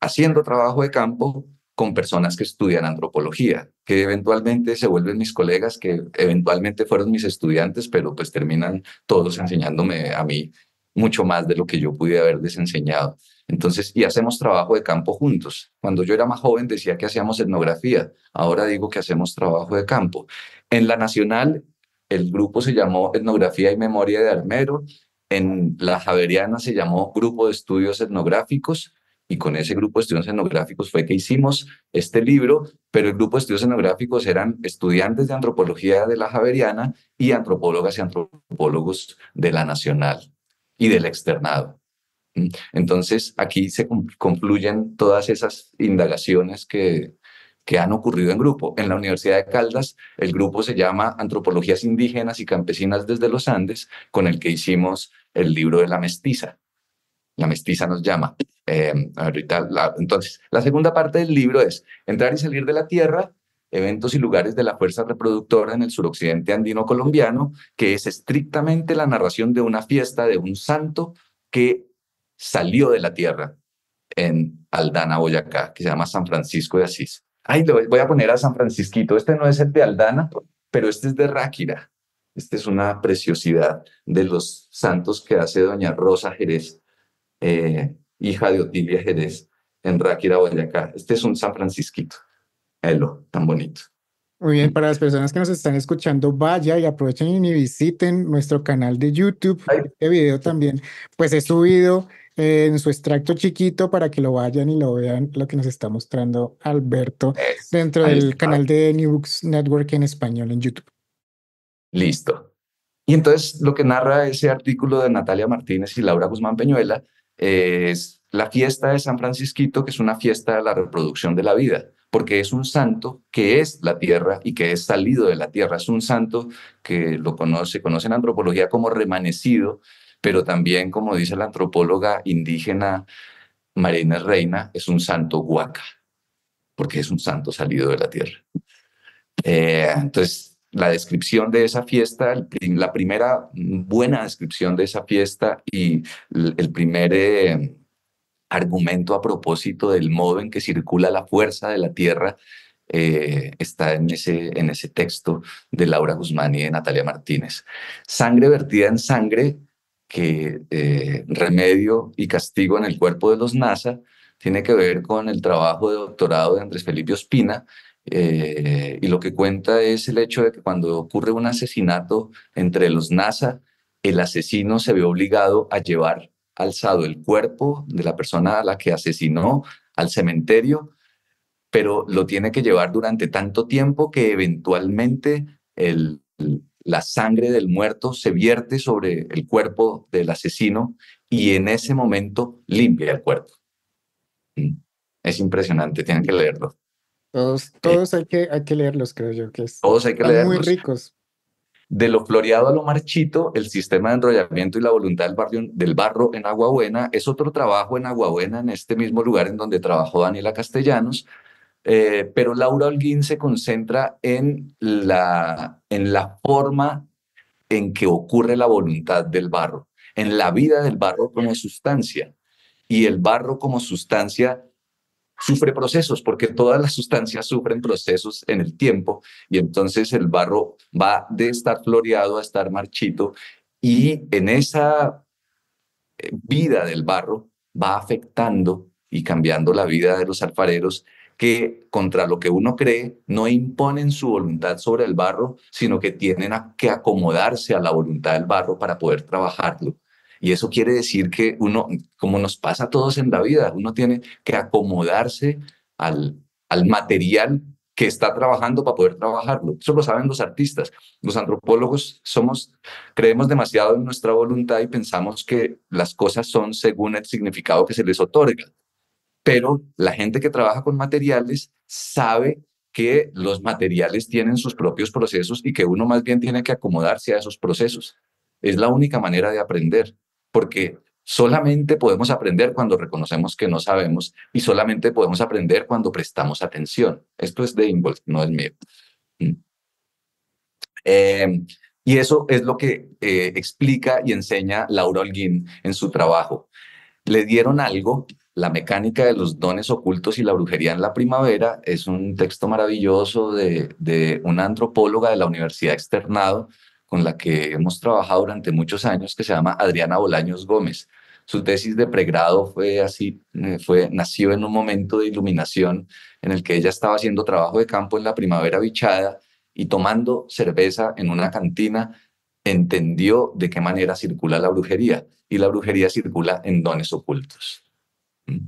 haciendo trabajo de campo con personas que estudian antropología, que eventualmente se vuelven mis colegas, que eventualmente fueron mis estudiantes, pero pues terminan todos enseñándome a mí mucho más de lo que yo pude haberles enseñado. Entonces, y hacemos trabajo de campo juntos. Cuando yo era más joven decía que hacíamos etnografía, ahora digo que hacemos trabajo de campo. En la Nacional, el grupo se llamó Etnografía y Memoria de Armero, en la Javeriana se llamó Grupo de Estudios Etnográficos, y con ese grupo de estudios etnográficos fue que hicimos este libro, pero el grupo de estudios etnográficos eran estudiantes de antropología de la Javeriana y antropólogas y antropólogos de la Nacional y del externado. Mm, entonces, aquí se concluyen todas esas indagaciones que, que han ocurrido en grupo. En la Universidad de Caldas, el grupo se llama Antropologías Indígenas y Campesinas desde los Andes, con el que hicimos el libro de la mestiza la mestiza nos llama. Em, ahorita entonces, la segunda parte del libro es entrar y salir de la tierra, eventos y lugares de la fuerza reproductora en el suroccidente andino colombiano, que es estrictamente la narración de una fiesta de un santo que salió de la tierra en Aldana, Boyacá, que se llama San Francisco de Asís. Ay, lo voy a poner a San Francisquito. Este no es el de Aldana, pero este es de Ráquira. Esta es una preciosidad de los santos que hace doña Rosa Jerez eh, hija de Otilia Jerez, en Ráquira, Boyacá. Este es un San Francisquito. Elo, tan bonito. Muy bien, para las personas que nos están escuchando, vaya y aprovechen y visiten nuestro canal de YouTube. Este video también, pues he subido eh, en su extracto chiquito para que lo vayan y lo vean lo que nos está mostrando Alberto dentro del canal de New Network en español en YouTube. Listo. Y entonces lo que narra ese artículo de Natalia Martínez y Laura Guzmán Peñuela es la fiesta de San Francisquito, que es una fiesta de la reproducción de la vida, porque es un santo que es la tierra y que es salido de la tierra. Es un santo que lo conoce, en antropología como remanecido, pero también, como dice la antropóloga indígena Marina Reina, es un santo huaca, porque es un santo salido de la tierra. Eh, entonces, la descripción de esa fiesta, la primera buena descripción de esa fiesta y el primer eh, argumento a propósito del modo en que circula la fuerza de la tierra eh, está en ese, en ese texto de Laura Guzmán y de Natalia Martínez. Sangre vertida en sangre, que eh, remedio y castigo en el cuerpo de los NASA, tiene que ver con el trabajo de doctorado de Andrés Felipe Ospina eh, y lo que cuenta es el hecho de que cuando ocurre un asesinato entre los NASA, el asesino se ve obligado a llevar alzado el cuerpo de la persona a la que asesinó al cementerio, pero lo tiene que llevar durante tanto tiempo que eventualmente la sangre del muerto se vierte sobre el cuerpo del asesino y en ese momento limpia el cuerpo. Mm. Es impresionante, tienen que leerlo. Eh, todos, hay, que, hay que leerlos, creo yo, que es, hay que leerlos. muy ricos. De lo floreado a lo marchito, el sistema de enrollamiento y la voluntad del, barro en Agua Buena es otro trabajo en Agua Buena, en este mismo lugar en donde trabajó Daniela Castellanos, eh, pero Laura Holguín se concentra en la, en la forma en que ocurre la voluntad del barro, en la vida del barro como sustancia. Y el barro como sustancia sufre procesos, porque todas las sustancias sufren procesos en el tiempo y entonces el barro va de estar floreado a estar marchito y en esa eh, vida del barro va afectando y cambiando la vida de los alfareros que contra lo que uno cree no imponen su voluntad sobre el barro, sino que tienen que acomodarse a la voluntad del barro para poder trabajarlo. Y eso quiere decir que uno, como nos pasa a todos en la vida, uno tiene que acomodarse al, al material que está trabajando para poder trabajarlo. Eso lo saben los artistas. Los antropólogos somos, creemos demasiado en nuestra voluntad y pensamos que las cosas son según el significado que se les otorga. Pero la gente que trabaja con materiales sabe que los materiales tienen sus propios procesos y que uno más bien tiene que acomodarse a esos procesos. Es la única manera de aprender porque solamente podemos aprender cuando reconocemos que no sabemos y solamente podemos aprender cuando prestamos atención. Esto es de Involved, no es miedo. Mm. Eh, y eso es lo que eh, explica y enseña Laura Holguín en su trabajo. Le dieron algo, La mecánica de los dones ocultos y la brujería en la primavera, es un texto maravilloso de una antropóloga de la Universidad Externado con la que hemos trabajado durante muchos años, que se llama Adriana Bolaños Gómez. Su tesis de pregrado fue así, eh, fue nació en un momento de iluminación en el que ella estaba haciendo trabajo de campo en la primavera bichada y tomando cerveza en una cantina entendió de qué manera circula la brujería y la brujería circula en dones ocultos. ¿Mm?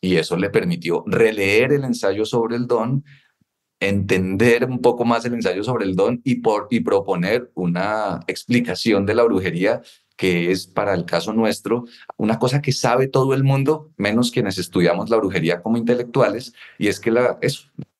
Y eso le permitió releer el ensayo sobre el don, entender un poco más el ensayo sobre el don y, proponer una explicación de la brujería que es para el caso nuestro una cosa que sabe todo el mundo, menos quienes estudiamos la brujería como intelectuales, y es que la,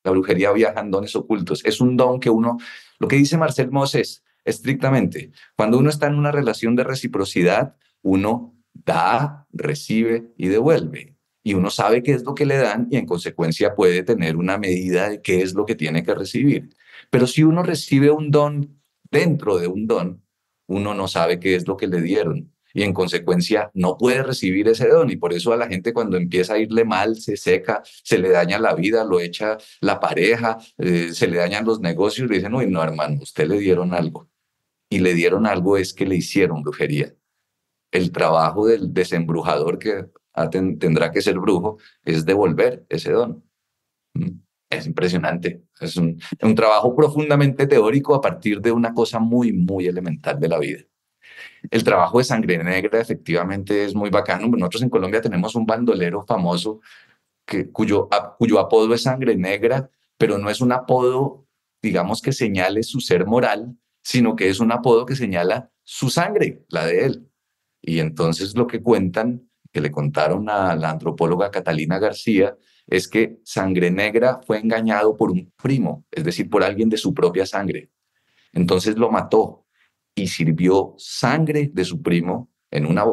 la brujería viaja en dones ocultos. Es un don que uno, lo que dice Marcel Moss es, estrictamente, cuando uno está en una relación de reciprocidad, uno da, recibe y devuelve y uno sabe qué es lo que le dan y en consecuencia puede tener una medida de qué es lo que tiene que recibir. Pero si uno recibe un don dentro de un don, uno no sabe qué es lo que le dieron y en consecuencia no puede recibir ese don. Y por eso a la gente cuando empieza a irle mal, se seca, se le daña la vida, lo echa la pareja, eh, se le dañan los negocios, le dicen, uy, no, hermano, usted le dieron algo. Y le dieron algo es que le hicieron brujería. El trabajo del desembrujador que Ah, tendrá que ser brujo, es devolver ese don. Mm, es impresionante. Es un, trabajo profundamente teórico a partir de una cosa muy, muy elemental de la vida. El trabajo de sangre negra efectivamente es muy bacano. Nosotros en Colombia tenemos un bandolero famoso que, cuyo, cuyo apodo es sangre negra, pero no es un apodo, digamos, que señale su ser moral, sino que es un apodo que señala su sangre, la de él. Y entonces lo que cuentan que le contaron a la antropóloga Catalina García es que Sangre Negra fue engañado por un primo, es decir, por alguien de su propia sangre. Entonces lo mató y sirvió sangre de su primo en una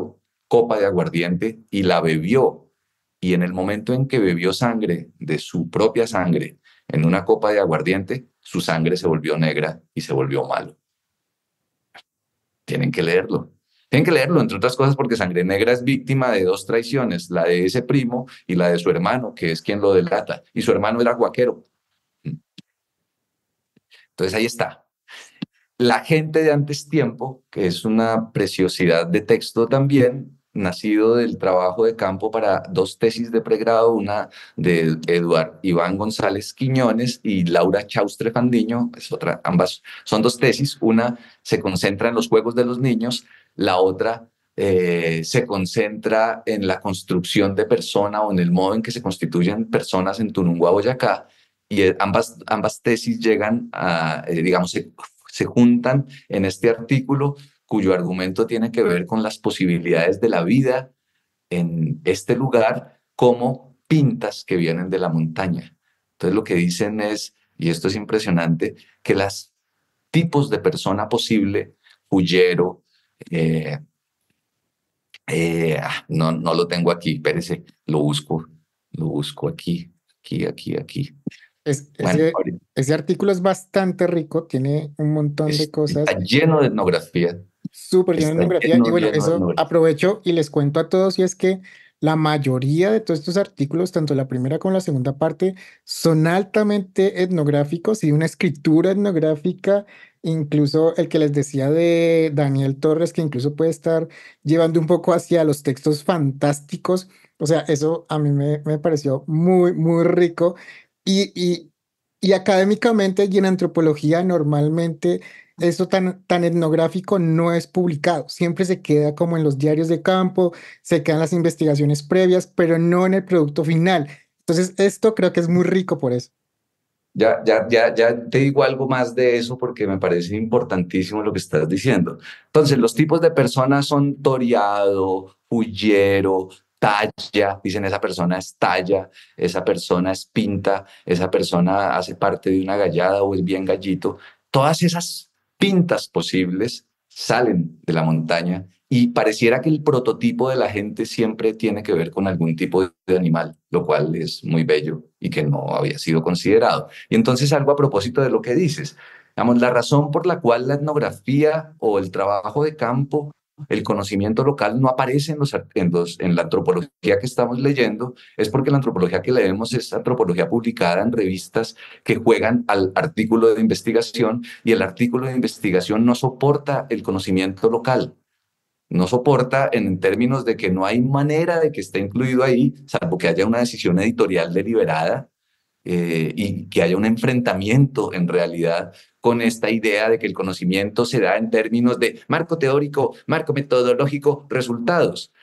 copa de aguardiente y la bebió. Y en el momento en que bebió sangre de su propia sangre en una copa de aguardiente, su sangre se volvió negra y se volvió malo. Tienen que leerlo. Tienen que leerlo, entre otras cosas, porque Sangre Negra es víctima de dos traiciones, la de ese primo y la de su hermano, que es quien lo delata. Y su hermano era guaquero. Mm. Entonces ahí está. La gente de antes tiempo, que es una preciosidad de texto también, nacido del trabajo de campo para dos tesis de pregrado, una de Eduard Iván González Quiñones y Laura Chaustre Fandiño, es otra, ambas son dos tesis, una se concentra en los juegos de los niños, la otra eh, se concentra en la construcción de persona o en el modo en que se constituyen personas en Tunungua, Boyacá, y eh, ambas, ambas tesis llegan a, eh, digamos, se juntan en este artículo cuyo argumento tiene que ver con las posibilidades de la vida en este lugar como pintas que vienen de la montaña. Entonces lo que dicen es, y esto es impresionante, que los tipos de persona posible, huyero, eh, eh, ah, no, no lo tengo aquí, espérese, lo busco, lo busco aquí, aquí, aquí, aquí. ese, ese, artículo es bastante rico, tiene un montón de cosas. Está lleno de etnografía. Súper bien y bueno, eso aprovecho y les cuento a todos, y es que la mayoría de todos estos artículos, tanto la primera como la segunda parte, son altamente etnográficos y una escritura etnográfica, incluso el que les decía de Daniel Torres, que incluso puede estar llevando un poco hacia los textos fantásticos. O sea, eso a mí me, me pareció muy, muy rico. Y, y, y académicamente y en antropología normalmente eso tan, tan etnográfico no es publicado, siempre se queda como en los diarios de campo, se quedan las investigaciones previas, pero no en el producto final. Entonces, esto creo que es muy rico por eso. Ya, ya, ya, ya te digo algo más de eso porque me parece importantísimo lo que estás diciendo. Entonces, los tipos de personas son toreado, huyero, talla, dicen esa persona es talla, esa persona es pinta, esa persona hace parte de una gallada o es bien gallito. Todas esas pintas posibles salen de la montaña y pareciera que el prototipo de la gente siempre tiene que ver con algún tipo de animal, lo cual es muy bello y que no había sido considerado. Y entonces algo a propósito de lo que dices, digamos, la razón por la cual la etnografía o el trabajo de campo el conocimiento local no aparece en, los, en, los, en la antropología que estamos leyendo, es porque la antropología que leemos es antropología publicada en revistas que juegan al artículo de investigación y el artículo de investigación no soporta el conocimiento local. No soporta en términos de que no hay manera de que esté incluido ahí, salvo que haya una decisión editorial deliberada eh, y que haya un enfrentamiento en realidad con esta idea de que el conocimiento se da en términos de marco teórico, marco metodológico, resultados,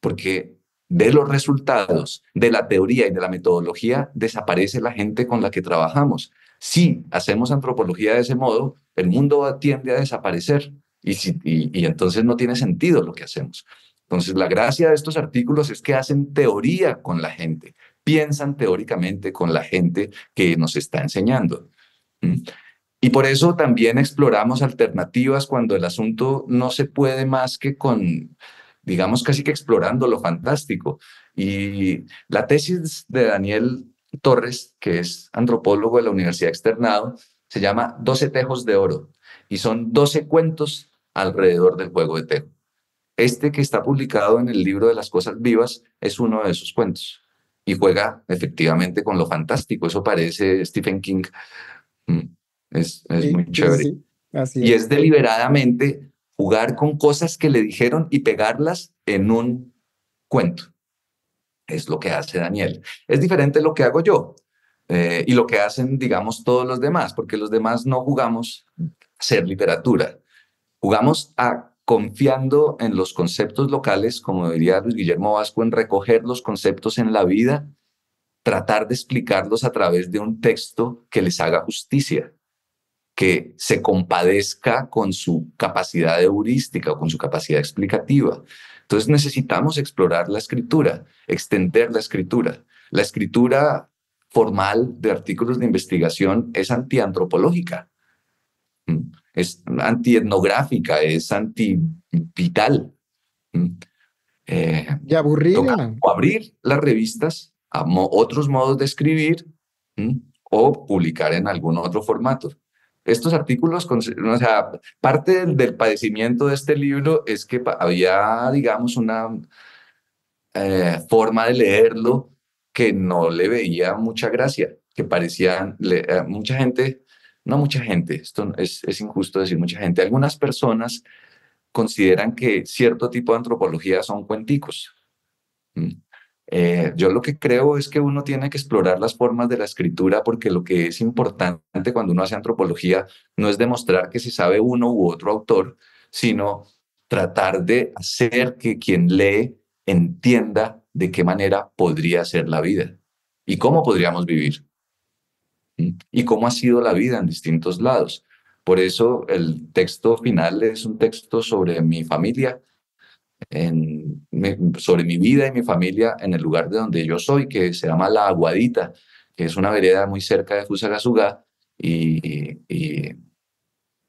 porque de los resultados de la teoría y de la metodología desaparece la gente con la que trabajamos. Si hacemos antropología de ese modo, el mundo tiende a desaparecer y entonces no tiene sentido lo que hacemos. Entonces, la gracia de estos artículos es que hacen teoría con la gente, piensan teóricamente con la gente que nos está enseñando. Y por eso también exploramos alternativas cuando el asunto no se puede más que con, digamos, casi que explorando lo fantástico. Y la tesis de Daniel Torres, que es antropólogo de la Universidad Externado, se llama 12 tejos de oro y son 12 cuentos alrededor del juego de tejo. Este que está publicado en el libro de las cosas vivas es uno de esos cuentos y juega efectivamente con lo fantástico. Eso parece Stephen King. Mm, es, es muy chévere. y es. deliberadamente jugar con cosas que le dijeron y pegarlas en un cuento. Es lo que hace Daniel. Es diferente lo que hago yo eh, y lo que hacen, digamos, todos los demás, porque los demás no jugamos a hacer literatura. Jugamos a confiando en los conceptos locales, como diría Luis Guillermo Vasco, en recoger los conceptos en la vida, tratar de explicarlos a través de un texto que les haga justicia, que se compadezca con su capacidad heurística o con su capacidad explicativa. Entonces necesitamos explorar la escritura, extender la escritura. La escritura formal de artículos de investigación es antiantropológica. Mm es antietnográfica, es anti mm. Eh, y aburrida. O abrir las revistas a otros modos de escribir mm, o publicar en algún otro formato. Estos artículos, o sea, parte del, padecimiento de este libro es que había, digamos, una eh, forma de leerlo que no le veía mucha gracia, que parecía... Eh, mucha gente no mucha gente, esto es, injusto decir mucha gente, algunas personas consideran que cierto tipo de antropología son cuenticos. Mm. Eh, yo lo que creo es que uno tiene que explorar las formas de la escritura porque lo que es importante cuando uno hace antropología no es demostrar que se sabe uno u otro autor, sino tratar de hacer que quien lee entienda de qué manera podría ser la vida y cómo podríamos vivir y cómo ha sido la vida en distintos lados. Por eso el texto final es un texto sobre mi familia, en, sobre mi vida y mi familia en el lugar de donde yo soy, que se llama La Aguadita, que es una vereda muy cerca de Fusagasugá y,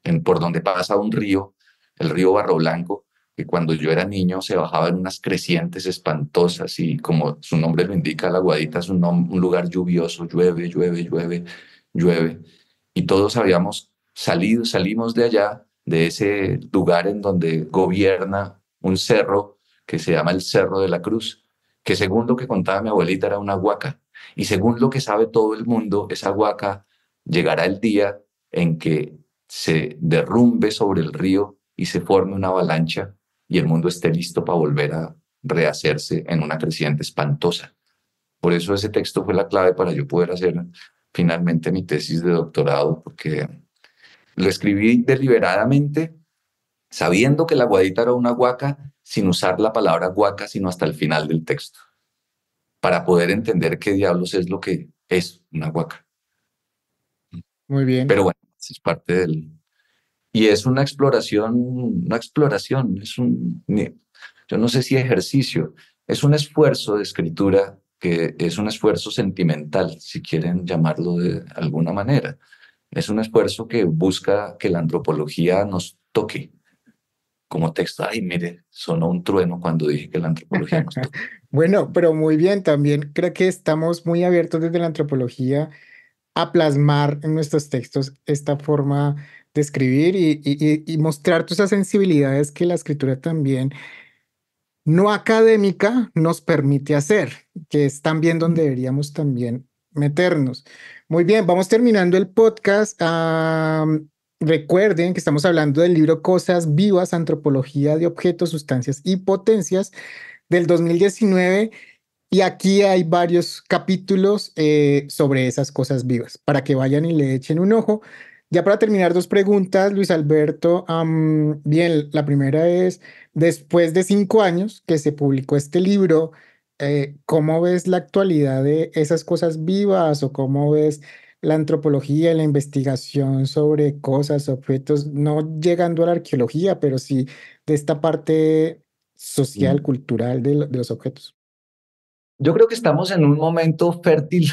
en, por donde pasa un río, el río Barro Blanco, que cuando yo era niño se bajaban unas crecientes espantosas y como su nombre lo indica, la Guadita es un, un lugar lluvioso, llueve, llueve, llueve, llueve. Y todos habíamos salido, salimos de allá, de ese lugar en donde gobierna un cerro que se llama el Cerro de la Cruz, que según lo que contaba mi abuelita era una huaca. Y según lo que sabe todo el mundo, esa huaca llegará el día en que se derrumbe sobre el río y se forme una avalancha y el mundo esté listo para volver a rehacerse en una creciente espantosa. Por eso ese texto fue la clave para yo poder hacer finalmente mi tesis de doctorado, porque lo escribí deliberadamente, sabiendo que la guadita era una guaca, sin usar la palabra guaca, sino hasta el final del texto, para poder entender qué diablos es lo que es una guaca. Muy bien. Pero bueno, es parte del, y es una exploración, una exploración, es un, yo no sé si ejercicio, es un esfuerzo de escritura que es un esfuerzo sentimental, si quieren llamarlo de alguna manera. Es un esfuerzo que busca que la antropología nos toque como texto. Ay, mire, sonó un trueno cuando dije que la antropología nos [laughs] bueno, pero muy bien, también creo que estamos muy abiertos desde la antropología a plasmar en nuestros textos esta forma escribir y, mostrar todas esas sensibilidades que la escritura también no académica nos permite hacer, que es también donde deberíamos también meternos. Muy bien, vamos terminando el podcast. recuerden que estamos hablando del libro Cosas Vivas, Antropología de Objetos, Sustancias y Potencias del 2019. Y aquí hay varios capítulos eh, sobre esas cosas vivas para que vayan y le echen un ojo. Ya para terminar, dos preguntas, Luis Alberto. bien, la primera es, después de cinco años que se publicó este libro, eh, ¿cómo ves la actualidad de esas cosas vivas o cómo ves la antropología y la investigación sobre cosas, objetos, no llegando a la arqueología, pero sí de esta parte social, mm. cultural de los objetos? Yo creo que estamos en un momento fértil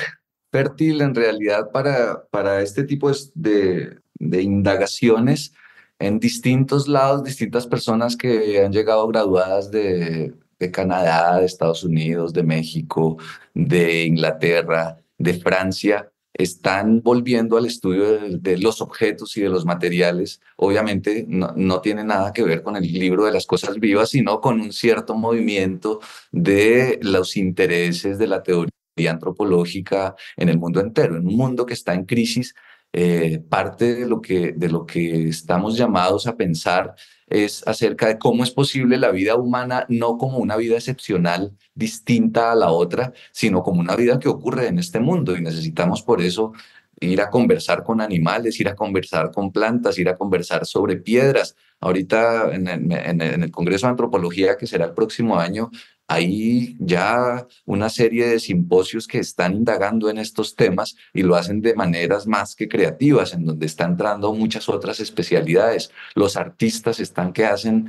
fértil en realidad para, para este tipo de, indagaciones en distintos lados, distintas personas que han llegado graduadas de, Canadá, de Estados Unidos, de México, de Inglaterra, de Francia, están volviendo al estudio de, los objetos y de los materiales. Obviamente no, tiene nada que ver con el libro de las cosas vivas, sino con un cierto movimiento de los intereses de la teoría antropológica en el mundo entero, en un mundo que está en crisis. Eh, parte de lo, que, de lo que estamos llamados a pensar es acerca de cómo es posible la vida humana no como una vida excepcional distinta a la otra, sino como una vida que ocurre en este mundo y necesitamos por eso ir a conversar con animales, ir a conversar con plantas, ir a conversar sobre piedras. Ahorita en en el Congreso de Antropología, que será el próximo año, hay ya una serie de simposios que están indagando en estos temas y lo hacen de maneras más que creativas, en donde están entrando muchas otras especialidades. Los artistas están que hacen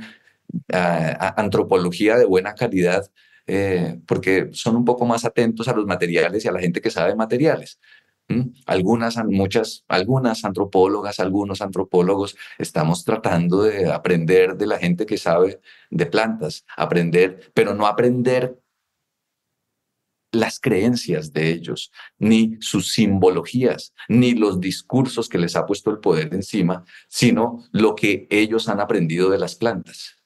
eh, antropología de buena calidad eh, porque son un poco más atentos a los materiales y a la gente que sabe materiales. Algunas, muchas, algunas antropólogas, algunos antropólogos estamos tratando de aprender de la gente que sabe de plantas, aprender, pero no aprender las creencias de ellos, ni sus simbologías, ni los discursos que les ha puesto el poder encima, sino lo que ellos han aprendido de las plantas,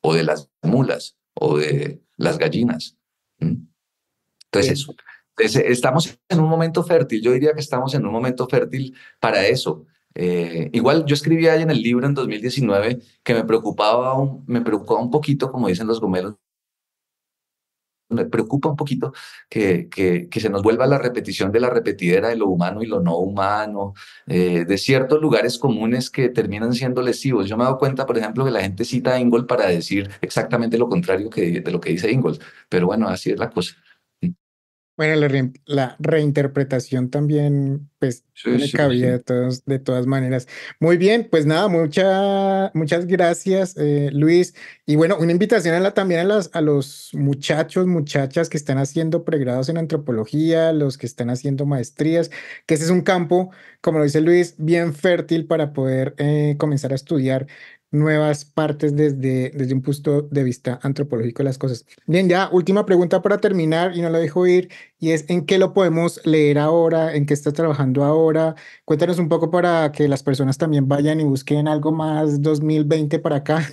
o de las mulas, o de las gallinas. Entonces, eso estamos en un momento fértil, yo diría que estamos en un momento fértil para eso. Eh, igual yo escribí ahí en el libro en 2019 que me preocupaba un, me preocupaba un poquito, como dicen los gomelos, me preocupa un poquito que, que, se nos vuelva la repetición de la repetidera de lo humano y lo no humano, eh, de ciertos lugares comunes que terminan siendo lesivos. Yo me he dado cuenta, por ejemplo, que la gente cita a Ingold para decir exactamente lo contrario de lo que dice Ingold, pero bueno, así es la cosa. Bueno, la, reinterpretación también, pues, cabía De, todas, maneras. Muy bien, pues nada, mucha, muchas gracias, eh, Luis. Y bueno, una invitación a también a, las, a los muchachos, muchachas que están haciendo pregrados en antropología, los que están haciendo maestrías, que ese es un campo, como lo dice Luis, bien fértil para poder eh, comenzar a estudiar nuevas partes desde, desde un punto de vista antropológico de las cosas. Bien, ya última pregunta para terminar y no lo dejo ir, y es en qué lo podemos leer ahora, en qué está trabajando ahora. Cuéntanos un poco para que las personas también vayan y busquen algo más 2020 para acá. [laughs]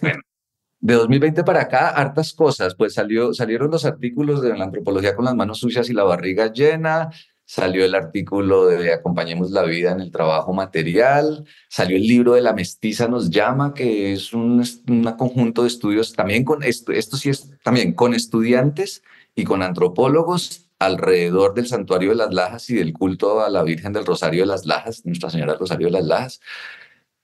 Bueno, de 2020 para acá, hartas cosas, pues salió, salieron los artículos de la antropología con las manos sucias y la barriga llena, salió el artículo de Acompañemos la vida en el trabajo material, salió el libro de La mestiza nos llama, que es un, conjunto de estudios también con, esto, también con estudiantes y con antropólogos alrededor del santuario de las Lajas y del culto a la Virgen del Rosario de las Lajas, Nuestra Señora del Rosario de las Lajas.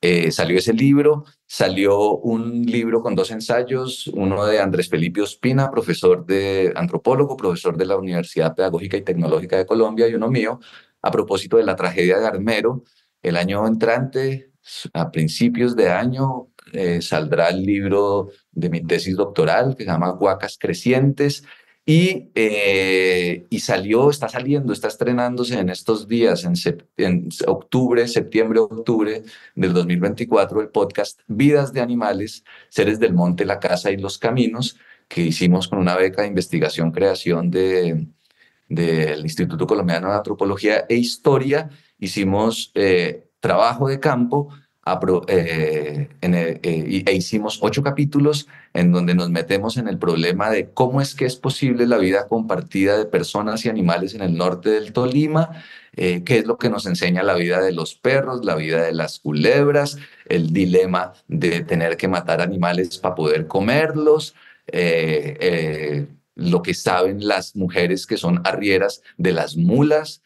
Eh, salió ese libro, salió un libro con dos ensayos, uno de Andrés Felipe Ospina, profesor de antropólogo, profesor de la Universidad Pedagógica y Tecnológica de Colombia, y uno mío, a propósito de la tragedia de Armero. El año entrante, a principios de año, eh, saldrá el libro de mi tesis doctoral que se llama Huacas Crecientes eh, y, salió, está saliendo, está estrenándose en estos días, en, octubre, septiembre, octubre del 2024, el podcast Vidas de Animales, Seres del Monte, la Casa y los Caminos, que hicimos con una beca de investigación, creación del de, Instituto Colombiano de Antropología e Historia. Hicimos eh, trabajo de campo eh, eh, e hicimos ocho capítulos en donde nos metemos en el problema de cómo es que es posible la vida compartida de personas y animales en el norte del Tolima, eh, qué es lo que nos enseña la vida de los perros, la vida de las culebras, el dilema de tener que matar animales para poder comerlos lo que saben las mujeres que son arrieras de las mulas,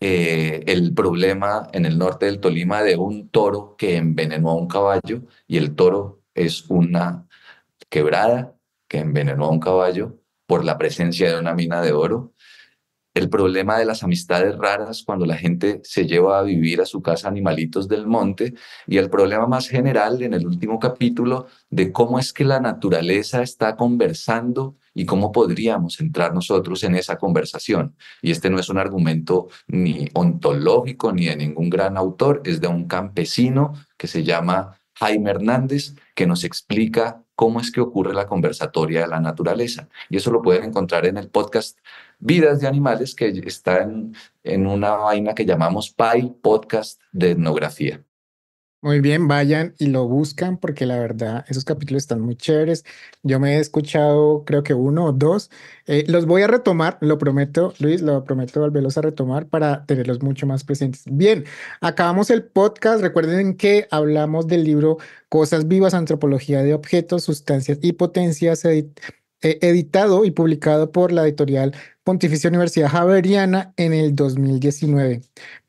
eh, el problema en el norte del Tolima de un toro que envenenó a un caballo y el toro es una quebrada que envenenó a un caballo por la presencia de una mina de oro. El problema de las amistades raras cuando la gente se lleva a vivir a su casa animalitos del monte y el problema más general en el último capítulo de cómo es que la naturaleza está conversando y cómo podríamos entrar nosotros en esa conversación. Y este no es un argumento ni ontológico ni de ningún gran autor, es de un campesino que se llama Jaime Hernández, que nos explica cómo es que ocurre la conversatoria de la naturaleza. Y eso lo pueden encontrar en el podcast Vidas de Animales, que está en, una vaina que llamamos PAI Podcast de Etnografía. Muy bien, vayan y lo buscan porque la verdad esos capítulos están muy chéveres. Yo me he escuchado creo que uno o dos. Eh, los voy a retomar, lo prometo, Luis, lo prometo volverlos a retomar para tenerlos mucho más presentes. Bien, acabamos el podcast. Recuerden que hablamos del libro Cosas Vivas, Antropología de Objetos, Sustancias y Potencias. Eh, editado y publicado por la editorial Pontificia Universidad Javeriana en el 2019.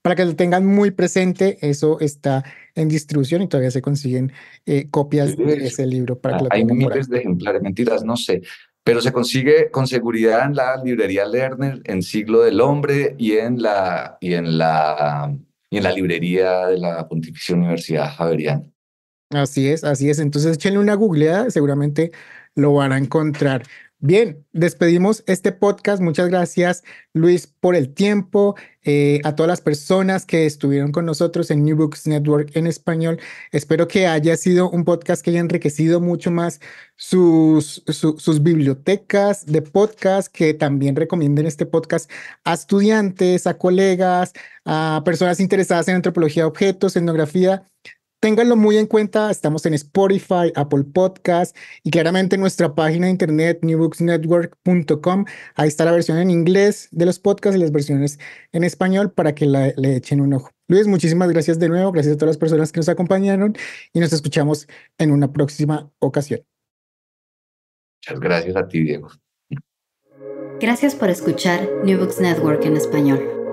Para que lo tengan muy presente, eso está en distribución y todavía se consiguen eh, copias de ese libro. Para hay miles de ejemplares, mentiras, no sé. Pero se consigue con seguridad en la librería Lerner, en Siglo del Hombre y en la, y en la, y en la librería de la Pontificia Universidad Javeriana. Así es, así es. Entonces échenle una googleada, seguramente lo van a encontrar. Bien, despedimos este podcast. Muchas gracias, Luis, por el tiempo. Eh, a todas las personas que estuvieron con nosotros en New Books Network en español. Espero que haya sido un podcast que haya enriquecido mucho más sus, sus bibliotecas de podcast, que también recomienden este podcast a estudiantes, a colegas, a personas interesadas en antropología de objetos, etnografía Ténganlo muy en cuenta, estamos en Spotify, Apple Podcast y claramente en nuestra página de internet newbooksnetwork.com. Ahí está la versión en inglés de los podcasts y las versiones en español para que le echen un ojo. Luis, muchísimas gracias de nuevo, gracias a todas las personas que nos acompañaron y nos escuchamos en una próxima ocasión. Muchas gracias a ti, Diego. Gracias por escuchar NewBooks Network en español.